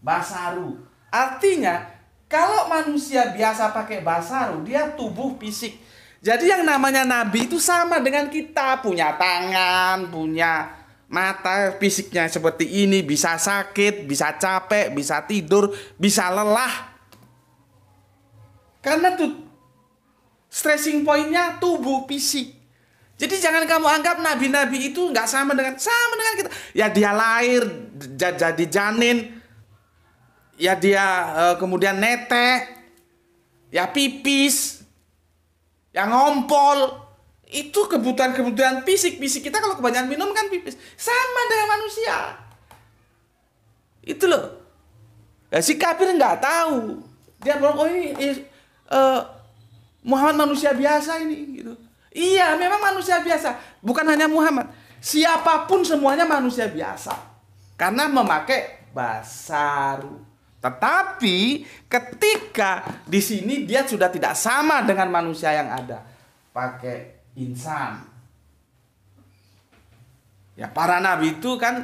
Speaker 1: Basaru. Artinya, kalau manusia biasa pakai basaru, dia tubuh fisik. Jadi yang namanya nabi itu sama dengan kita, punya tangan, punya mata, fisiknya seperti ini, bisa sakit, bisa capek, bisa tidur, bisa lelah. Karena tuh stressing pointnya tubuh fisik. Jadi jangan kamu anggap nabi-nabi itu nggak sama dengan sama dengan kita. Ya dia lahir jadi janin, ya dia uh, kemudian netek, ya pipis, ya ngompol. Itu kebutuhan-kebutuhan fisik-fisik kita kalau kebanyakan minum kan pipis. Sama dengan manusia. Itu loh. Ya, si kafir nggak tahu. Dia bilang, oh ini, ini uh, eh, Muhammad manusia biasa ini gitu Iya, memang manusia biasa. Bukan hanya Muhammad. Siapapun semuanya manusia biasa. Karena memakai basaru. Tetapi ketika di sini dia sudah tidak sama dengan manusia yang ada. Pakai insan. Ya, para nabi itu kan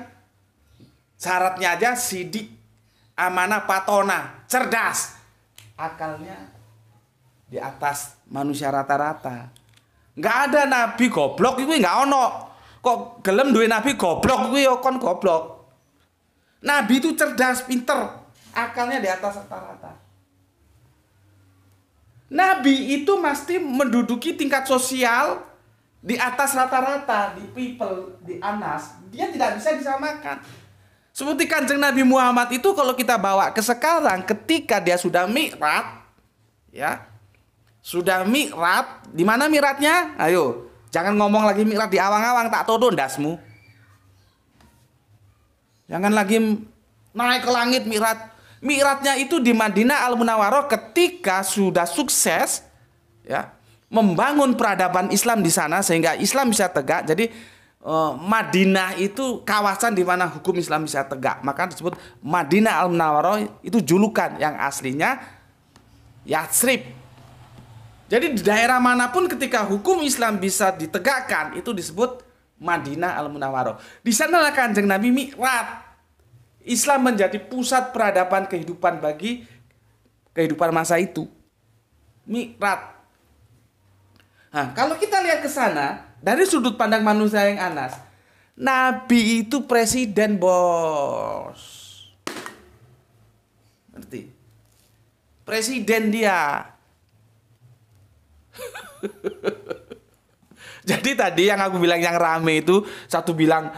Speaker 1: syaratnya aja sidik, amanah, patona, cerdas. Akalnya di atas manusia rata-rata Enggak ada nabi goblok iku enggak ono. Kok gelem duwe nabi goblok kuwi ya kon goblok. Nabi itu cerdas, pinter, akalnya di atas rata-rata. Nabi itu mesti menduduki tingkat sosial di atas rata-rata di people di anas dia tidak bisa disamakan seperti kanjeng Nabi Muhammad itu kalau kita bawa ke sekarang ketika dia sudah mikrat ya sudah mikrat, di mana mikratnya? Ayo, jangan ngomong lagi mikrat di awang-awang tak todo dasmu. Jangan lagi naik ke langit mikrat. Mikratnya itu di Madinah Al Munawwaroh ketika sudah sukses ya, membangun peradaban Islam di sana sehingga Islam bisa tegak. Jadi eh, Madinah itu kawasan di mana hukum Islam bisa tegak. Maka disebut Madinah Al Munawwaroh itu julukan yang aslinya Yatsrib jadi di daerah manapun ketika hukum Islam bisa ditegakkan itu disebut Madinah Al Munawwaroh. Di sanalah Kanjeng Nabi Mi'rat. Islam menjadi pusat peradaban kehidupan bagi kehidupan masa itu. Mi'rat. Nah, kalau kita lihat ke sana dari sudut pandang manusia yang anas, Nabi itu presiden, Bos. Ngerti? Presiden dia Jadi tadi yang aku bilang yang rame itu satu bilang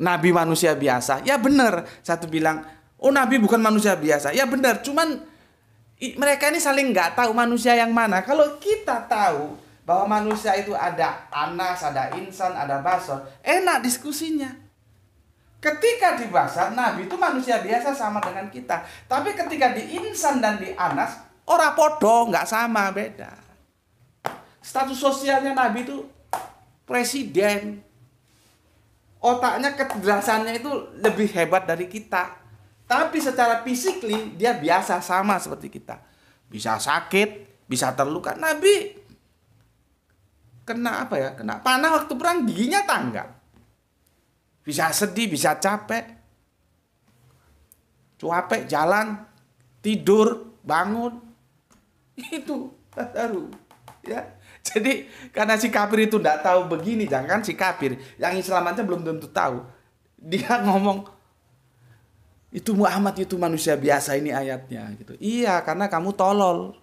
Speaker 1: nabi manusia biasa. Ya benar. Satu bilang oh nabi bukan manusia biasa. Ya benar. Cuman i, mereka ini saling nggak tahu manusia yang mana. Kalau kita tahu bahwa manusia itu ada anas, ada insan, ada basor, enak diskusinya. Ketika di basar, nabi itu manusia biasa sama dengan kita. Tapi ketika di insan dan di anas, ora podo, nggak sama, beda. Status sosialnya Nabi itu presiden. Otaknya kecerdasannya itu lebih hebat dari kita. Tapi secara fisikly dia biasa sama seperti kita. Bisa sakit, bisa terluka. Nabi kena apa ya? Kena panah waktu perang giginya tangga. Bisa sedih, bisa capek. Capek jalan, tidur, bangun. Itu baru ya. Jadi karena si kafir itu tidak tahu begini, jangan si kafir yang Islam aja belum tentu tahu. Dia ngomong itu Muhammad itu manusia biasa ini ayatnya gitu. Iya, karena kamu tolol.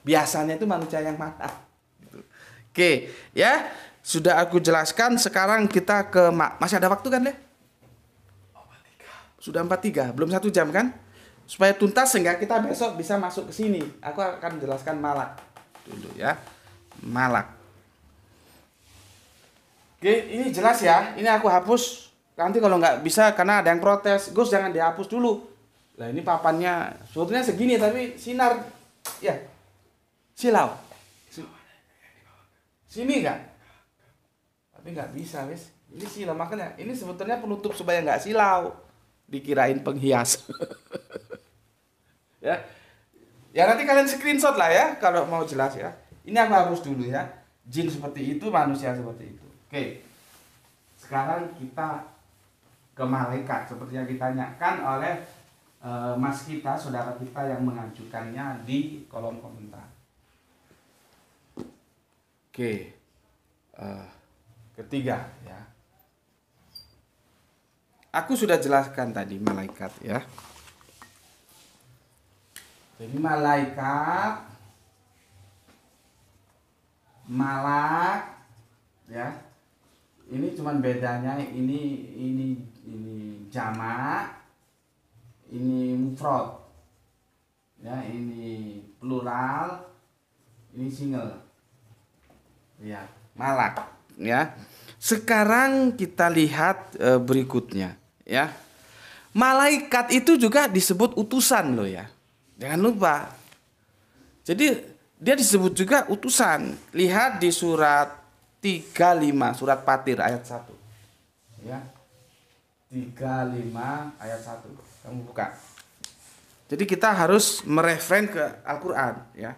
Speaker 1: Biasanya itu manusia yang mata. Gitu. Oke, ya sudah aku jelaskan. Sekarang kita ke masih ada waktu kan deh? Sudah 43, belum satu jam kan? Supaya tuntas sehingga kita besok bisa masuk ke sini. Aku akan jelaskan malak dulu ya malak. Oke, ini jelas ya. Ini aku hapus. Nanti kalau nggak bisa karena ada yang protes, Gus jangan dihapus dulu. Nah ini papannya sebetulnya segini tapi sinar ya silau. Sini kan? Tapi nggak bisa, wis. Ini silau makanya ini sebetulnya penutup supaya nggak silau. Dikirain penghias. ya. Ya nanti kalian screenshot lah ya kalau mau jelas ya. Ini aku hapus dulu ya. Jin seperti itu, manusia seperti itu. Oke. Sekarang kita ke malaikat seperti yang ditanyakan oleh e, mas kita, saudara kita yang mengajukannya di kolom komentar. Oke. E, ketiga ya. Aku sudah jelaskan tadi malaikat ya. Jadi malaikat malak ya ini cuman bedanya ini ini ini Jama, ini mufrad ya ini plural ini single ya malak ya sekarang kita lihat e, berikutnya ya malaikat itu juga disebut utusan loh ya jangan lupa jadi dia disebut juga utusan. Lihat di surat 35 surat patir ayat 1. Ya. 35 ayat 1. Kamu buka. Jadi kita harus mereferen ke Al-Qur'an ya.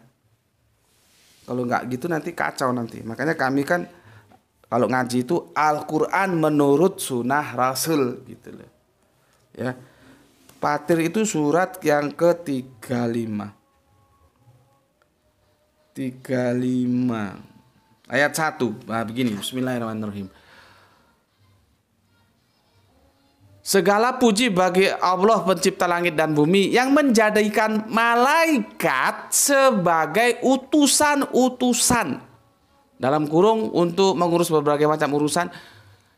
Speaker 1: Kalau nggak gitu nanti kacau nanti. Makanya kami kan kalau ngaji itu Al-Qur'an menurut sunnah Rasul gitu loh. Ya. Patir itu surat yang ke-35. 35 ayat 1. Nah, begini, bismillahirrahmanirrahim. Segala puji bagi Allah pencipta langit dan bumi yang menjadikan malaikat sebagai utusan-utusan dalam kurung untuk mengurus berbagai macam urusan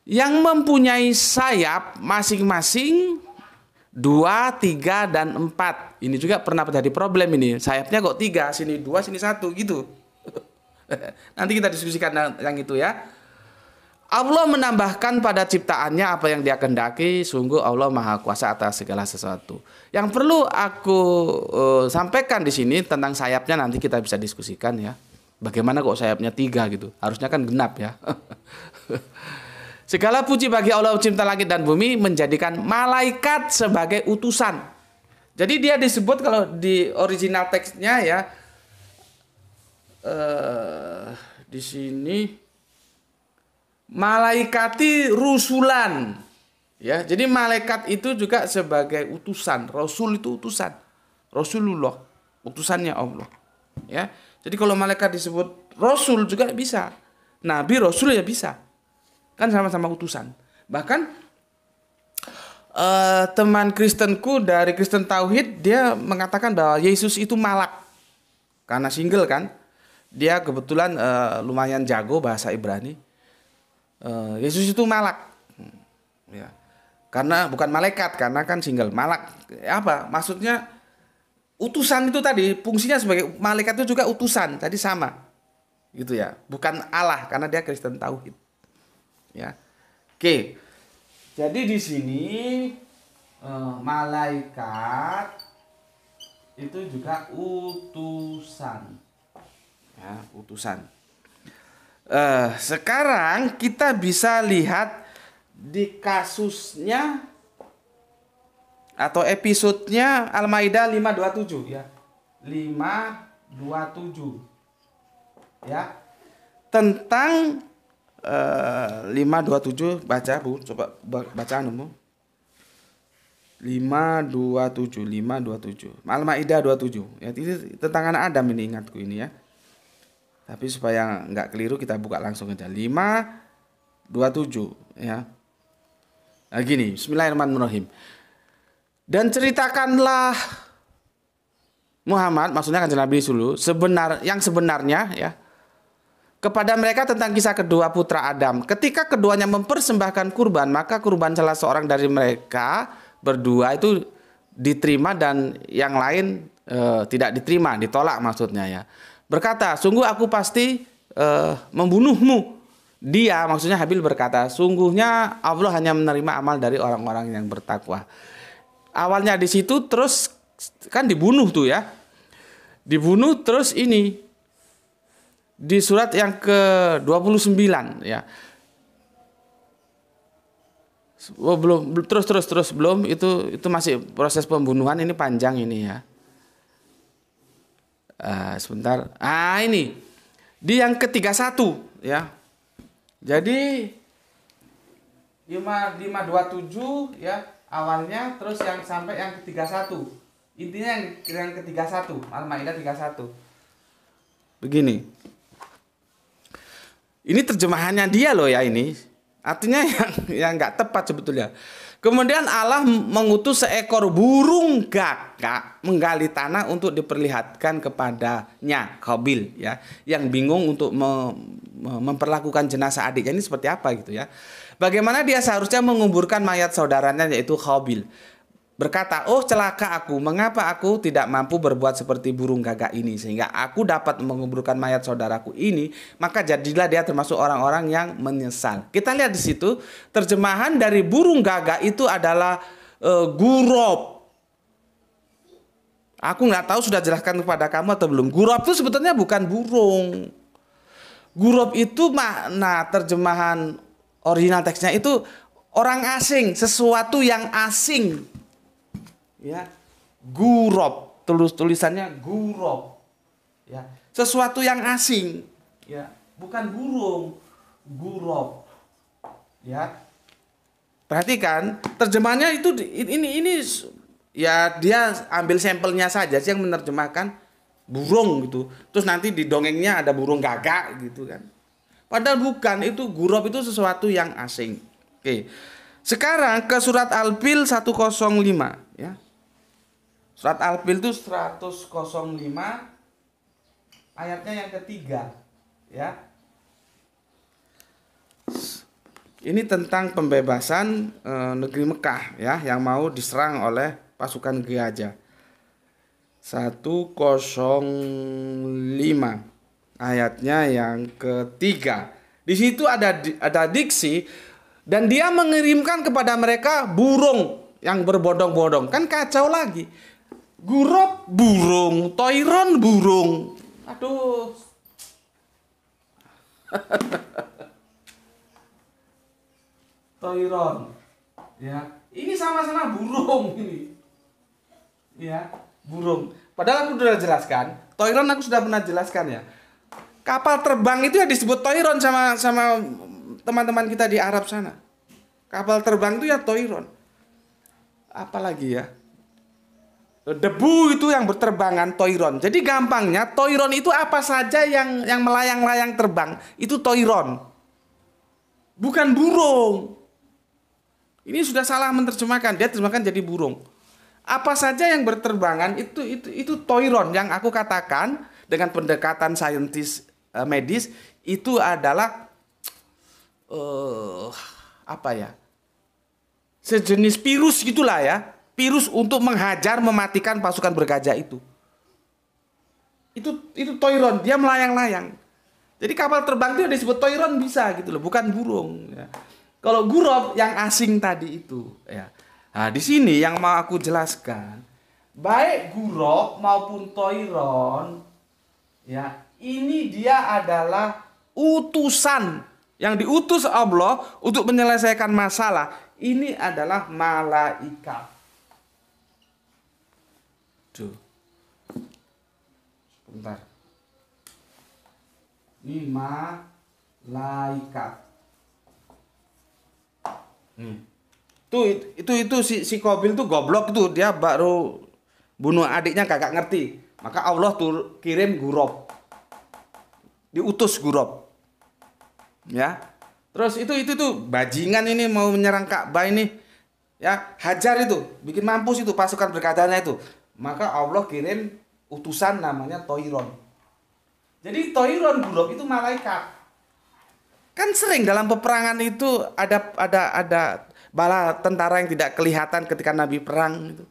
Speaker 1: yang mempunyai sayap masing-masing dua tiga dan empat ini juga pernah terjadi problem ini sayapnya kok tiga sini dua sini satu gitu nanti kita diskusikan yang itu ya Allah menambahkan pada ciptaannya apa yang dia kendaki sungguh Allah maha kuasa atas segala sesuatu yang perlu aku uh, sampaikan di sini tentang sayapnya nanti kita bisa diskusikan ya bagaimana kok sayapnya tiga gitu harusnya kan genap ya Segala puji bagi Allah pencipta langit dan bumi menjadikan malaikat sebagai utusan. Jadi dia disebut kalau di original teksnya ya uh, di sini malaikati rusulan. Ya, jadi malaikat itu juga sebagai utusan. Rasul itu utusan. Rasulullah, utusannya Allah. Ya. Jadi kalau malaikat disebut rasul juga bisa. Nabi rasul ya bisa. Kan sama-sama utusan. Bahkan uh, teman Kristenku dari Kristen Tauhid dia mengatakan bahwa Yesus itu malak karena single kan dia kebetulan uh, lumayan jago bahasa Ibrani uh, Yesus itu malak hmm, ya karena bukan malaikat karena kan single malak apa maksudnya utusan itu tadi fungsinya sebagai malaikat itu juga utusan tadi sama gitu ya bukan Allah karena dia Kristen Tauhid ya. Oke. Jadi di sini eh, malaikat itu juga utusan. Ya, utusan. Eh, sekarang kita bisa lihat di kasusnya atau episodenya Al-Maidah 527 ya. 527 ya. Tentang Eh, lima dua tujuh baca bu coba baca bu lima dua tujuh lima dua tujuh al maidah dua tujuh ya ini tentang anak Adam ini ingatku ini ya tapi supaya nggak keliru kita buka langsung aja lima dua tujuh ya nah, gini Bismillahirrahmanirrahim dan ceritakanlah Muhammad maksudnya kan Nabi dulu sebenar yang sebenarnya ya kepada mereka tentang kisah kedua putra Adam. Ketika keduanya mempersembahkan kurban, maka kurban salah seorang dari mereka berdua itu diterima dan yang lain e, tidak diterima, ditolak maksudnya ya. Berkata, "Sungguh aku pasti e, membunuhmu." Dia maksudnya Habil berkata, "Sungguhnya Allah hanya menerima amal dari orang-orang yang bertakwa." Awalnya di situ terus kan dibunuh tuh ya. Dibunuh terus ini di surat yang ke-29 ya. Oh, belum terus terus terus belum itu itu masih proses pembunuhan ini panjang ini ya. Uh, sebentar. Ah ini di yang ke-31 ya. Jadi dua 527 ya awalnya terus yang sampai yang ke-31. Intinya yang yang ke-31, Al-Maidah 31. Begini. Ini terjemahannya dia loh ya ini. Artinya yang yang nggak tepat sebetulnya. Kemudian Allah mengutus seekor burung gagak menggali tanah untuk diperlihatkan kepadanya Kabil ya yang bingung untuk memperlakukan jenazah adiknya ini seperti apa gitu ya. Bagaimana dia seharusnya menguburkan mayat saudaranya yaitu Kabil berkata, "Oh celaka aku, mengapa aku tidak mampu berbuat seperti burung gagak ini sehingga aku dapat menguburkan mayat saudaraku ini?" Maka jadilah dia termasuk orang-orang yang menyesal. Kita lihat di situ, terjemahan dari burung gagak itu adalah uh, e, gurop. Aku nggak tahu sudah jelaskan kepada kamu atau belum. Gurop itu sebetulnya bukan burung. Gurop itu makna terjemahan original teksnya itu orang asing, sesuatu yang asing ya gurob tulis tulisannya gurob ya sesuatu yang asing ya bukan burung gurob ya perhatikan terjemahannya itu ini ini ya dia ambil sampelnya saja sih yang menerjemahkan burung gitu terus nanti di dongengnya ada burung gagak gitu kan padahal bukan itu gurob itu sesuatu yang asing oke sekarang ke surat al-fil 105 ya Surat Al-Fil itu 105 ayatnya yang ketiga ya. Ini tentang pembebasan e, negeri Mekah ya yang mau diserang oleh pasukan Gaza. 105 ayatnya yang ketiga. Di situ ada ada diksi dan dia mengirimkan kepada mereka burung yang berbondong-bondong. Kan kacau lagi. Gurup burung, toiron burung. Aduh. toiron. Ya, ini sama-sama burung ini. Ya, burung. Padahal aku sudah jelaskan, toiron aku sudah pernah jelaskan ya. Kapal terbang itu ya disebut toiron sama sama teman-teman kita di Arab sana. Kapal terbang itu ya toiron. Apalagi ya? debu itu yang berterbangan toiron. Jadi gampangnya toiron itu apa saja yang yang melayang-layang terbang itu toiron. Bukan burung. Ini sudah salah menerjemahkan. Dia terjemahkan jadi burung. Apa saja yang berterbangan itu itu itu toiron yang aku katakan dengan pendekatan saintis eh, medis itu adalah uh, apa ya? Sejenis virus gitulah ya virus untuk menghajar mematikan pasukan bergajah itu. Itu itu toiron, dia melayang-layang. Jadi kapal terbang itu disebut toiron bisa gitu loh, bukan burung. Ya. Kalau gurup yang asing tadi itu, ya. Nah di sini yang mau aku jelaskan, baik gurup maupun toiron, ya ini dia adalah utusan yang diutus Allah untuk menyelesaikan masalah. Ini adalah malaikat. bentar ini malaikat hmm. itu itu itu si si Kobil tuh goblok tuh dia baru bunuh adiknya kagak ngerti maka Allah tuh kirim gurob diutus gurob ya terus itu itu tuh bajingan ini mau menyerang Ka'bah ini ya hajar itu bikin mampus itu pasukan berkadanya itu maka Allah kirim utusan namanya Toiron. Jadi Toiron Gurok itu malaikat. Kan sering dalam peperangan itu ada ada ada bala tentara yang tidak kelihatan ketika Nabi perang itu.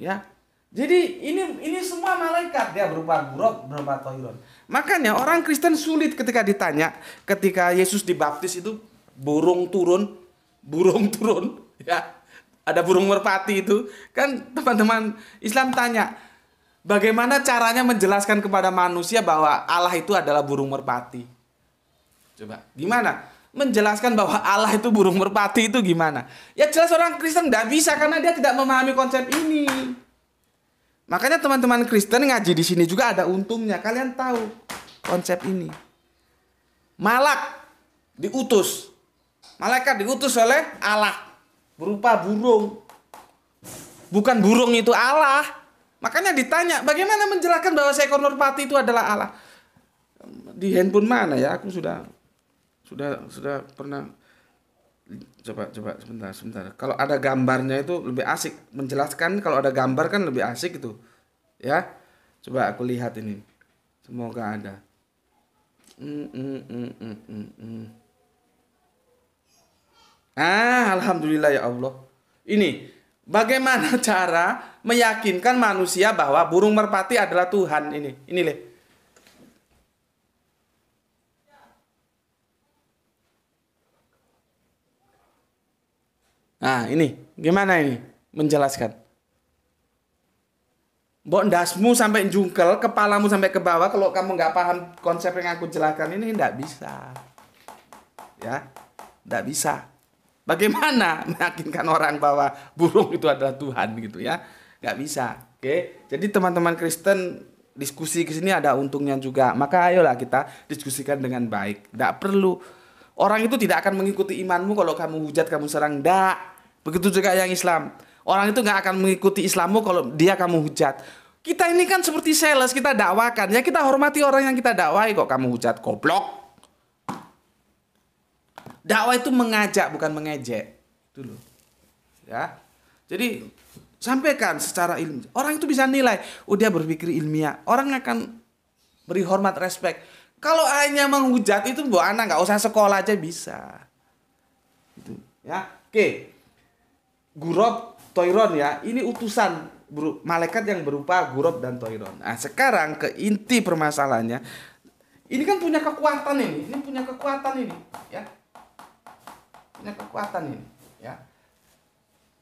Speaker 1: Ya. Jadi ini ini semua malaikat dia berupa Gurok, berupa Toiron. Makanya orang Kristen sulit ketika ditanya ketika Yesus dibaptis itu burung turun, burung turun ya ada burung merpati itu kan teman-teman Islam tanya Bagaimana caranya menjelaskan kepada manusia bahwa Allah itu adalah burung merpati? Coba, gimana? Menjelaskan bahwa Allah itu burung merpati itu gimana? Ya jelas orang Kristen tidak bisa karena dia tidak memahami konsep ini. Makanya teman-teman Kristen ngaji di sini juga ada untungnya. Kalian tahu konsep ini. Malak diutus. Malaikat diutus oleh Allah berupa burung. Bukan burung itu Allah Makanya ditanya, bagaimana menjelaskan bahwa seekor merpati itu adalah Allah? Di handphone mana ya? Aku sudah sudah sudah pernah coba coba sebentar sebentar. Kalau ada gambarnya itu lebih asik menjelaskan kalau ada gambar kan lebih asik itu. Ya. Coba aku lihat ini. Semoga ada. mm, mm, mm, mm, mm. mm. Ah, alhamdulillah ya Allah. Ini Bagaimana cara meyakinkan manusia bahwa burung merpati adalah Tuhan ini? Ini leh. Nah, ini gimana ini menjelaskan? Bok dasmu sampai jungkel, kepalamu sampai ke bawah. Kalau kamu nggak paham konsep yang aku jelaskan ini, nggak bisa. Ya, nggak bisa. Bagaimana meyakinkan orang bahwa burung itu adalah Tuhan gitu ya? Gak bisa. Oke. Jadi teman-teman Kristen diskusi ke sini ada untungnya juga. Maka ayolah kita diskusikan dengan baik. Tidak perlu orang itu tidak akan mengikuti imanmu kalau kamu hujat, kamu serang. Tidak. Begitu juga yang Islam. Orang itu nggak akan mengikuti Islammu kalau dia kamu hujat. Kita ini kan seperti sales, kita dakwakan. Ya kita hormati orang yang kita dakwai kok kamu hujat goblok dakwah itu mengajak bukan mengejek dulu ya jadi sampaikan secara ilmu orang itu bisa nilai oh berpikir ilmiah orang akan beri hormat respect kalau hanya menghujat itu buat anak nggak usah sekolah aja bisa itu ya oke gurob toiron ya ini utusan malaikat yang berupa gurob dan toiron nah sekarang ke inti permasalahannya ini kan punya kekuatan ini ini punya kekuatan ini ya punya kekuatan ini ya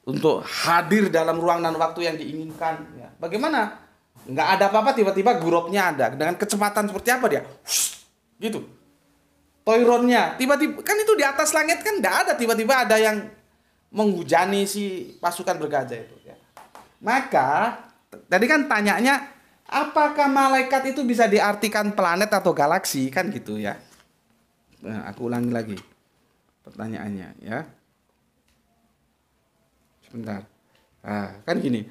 Speaker 1: untuk hadir dalam ruang dan waktu yang diinginkan ya. bagaimana nggak ada apa-apa tiba-tiba guropnya ada dengan kecepatan seperti apa dia Hush, gitu toironnya tiba-tiba kan itu di atas langit kan nggak ada tiba-tiba ada yang menghujani si pasukan bergajah itu ya. maka tadi kan tanyanya apakah malaikat itu bisa diartikan planet atau galaksi kan gitu ya nah, aku ulangi lagi pertanyaannya ya. Sebentar. Nah, kan gini.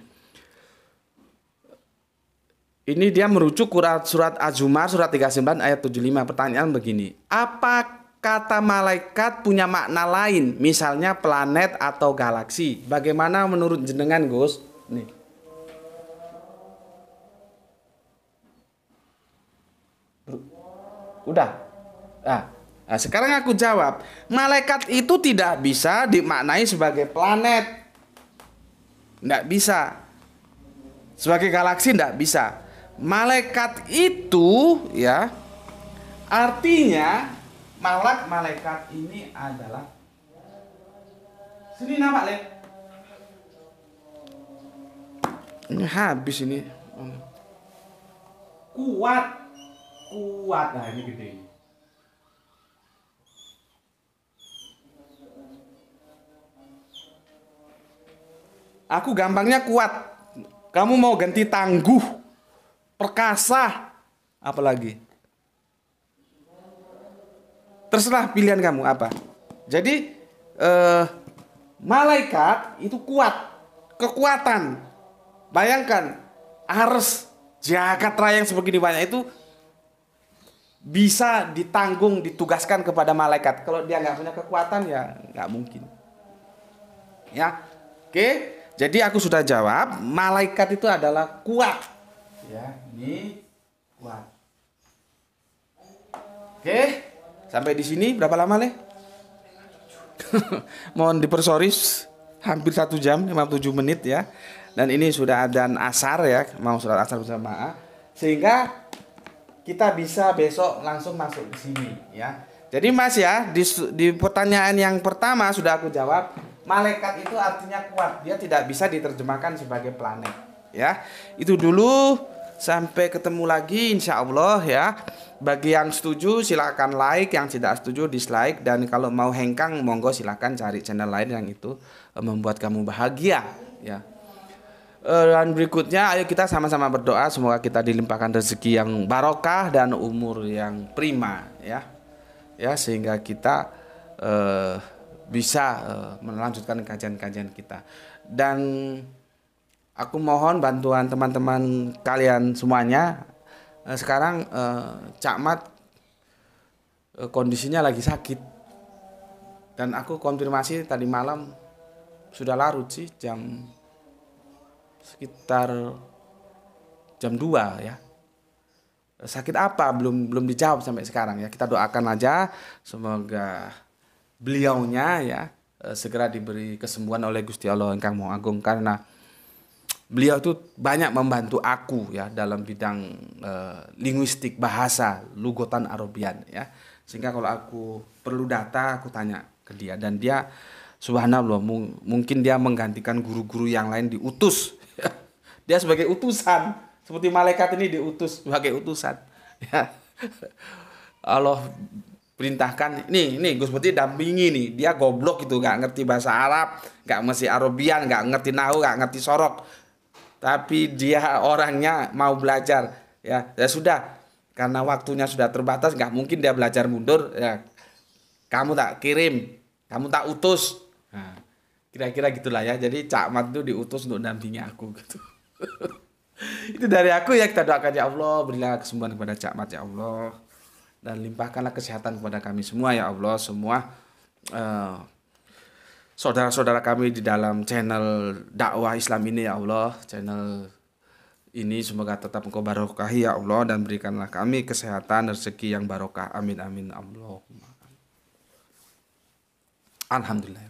Speaker 1: Ini dia merujuk surat surat Az-Zumar surat 39 ayat 75. Pertanyaan begini, apa kata malaikat punya makna lain? Misalnya planet atau galaksi. Bagaimana menurut jenengan, Gus? Nih. Udah. Ah. Nah, sekarang aku jawab, malaikat itu tidak bisa dimaknai sebagai planet. Tidak bisa. Sebagai galaksi tidak bisa. Malaikat itu ya artinya malak malaikat ini adalah sini nama le ini habis ini hmm. kuat kuat nah ini gede ini Aku gampangnya kuat. Kamu mau ganti tangguh, perkasa, apalagi? Terserah pilihan kamu apa. Jadi eh, malaikat itu kuat, kekuatan. Bayangkan harus jagat raya yang sebegini banyak itu bisa ditanggung, ditugaskan kepada malaikat. Kalau dia nggak punya kekuatan ya nggak mungkin. Ya, oke. Okay? Jadi aku sudah jawab, malaikat itu adalah kuat. Ya, ini kuat. Oke, sampai di sini berapa lama nih? Mohon dipersoris hampir satu jam 57 menit ya. Dan ini sudah dan asar ya, mau surat asar bersama. Sehingga kita bisa besok langsung masuk ke sini ya jadi Mas ya, di, di pertanyaan yang pertama sudah aku jawab, malaikat itu artinya kuat, dia tidak bisa diterjemahkan sebagai planet. Ya, itu dulu. Sampai ketemu lagi, insya Allah ya. Bagi yang setuju silakan like, yang tidak setuju dislike dan kalau mau hengkang monggo silakan cari channel lain yang itu eh, membuat kamu bahagia ya. Eh, dan berikutnya ayo kita sama-sama berdoa semoga kita dilimpahkan rezeki yang barokah dan umur yang prima ya ya sehingga kita uh, bisa uh, melanjutkan kajian-kajian kita dan aku mohon bantuan teman-teman kalian semuanya uh, sekarang uh, Cak Mat uh, kondisinya lagi sakit dan aku konfirmasi tadi malam sudah larut sih jam sekitar jam 2 ya sakit apa belum belum dijawab sampai sekarang ya kita doakan aja semoga beliaunya ya eh, segera diberi kesembuhan oleh Gusti Allah yang Maha Agung karena beliau itu banyak membantu aku ya dalam bidang uh, linguistik bahasa lugotan Arabian ya sehingga kalau aku perlu data aku tanya ke dia dan dia subhanallah mung mungkin dia menggantikan guru-guru yang lain diutus dia sebagai utusan seperti malaikat ini diutus sebagai utusan ya Allah perintahkan ini ini Gus Muti dampingi nih dia goblok gitu nggak ngerti bahasa Arab nggak mesti Arabian nggak ngerti nahu nggak ngerti sorok tapi dia orangnya mau belajar ya ya sudah karena waktunya sudah terbatas nggak mungkin dia belajar mundur ya kamu tak kirim kamu tak utus nah, kira-kira nah, gitulah ya jadi Cak Mat itu diutus untuk dampingi aku gitu itu dari aku ya kita doakan ya Allah berilah kesembuhan kepada Cak Mat ya Allah dan limpahkanlah kesehatan kepada kami semua ya Allah semua uh, saudara-saudara kami di dalam channel dakwah Islam ini ya Allah channel ini semoga tetap engkau barokahi ya Allah dan berikanlah kami kesehatan rezeki yang barokah amin amin Allah Alhamdulillah ya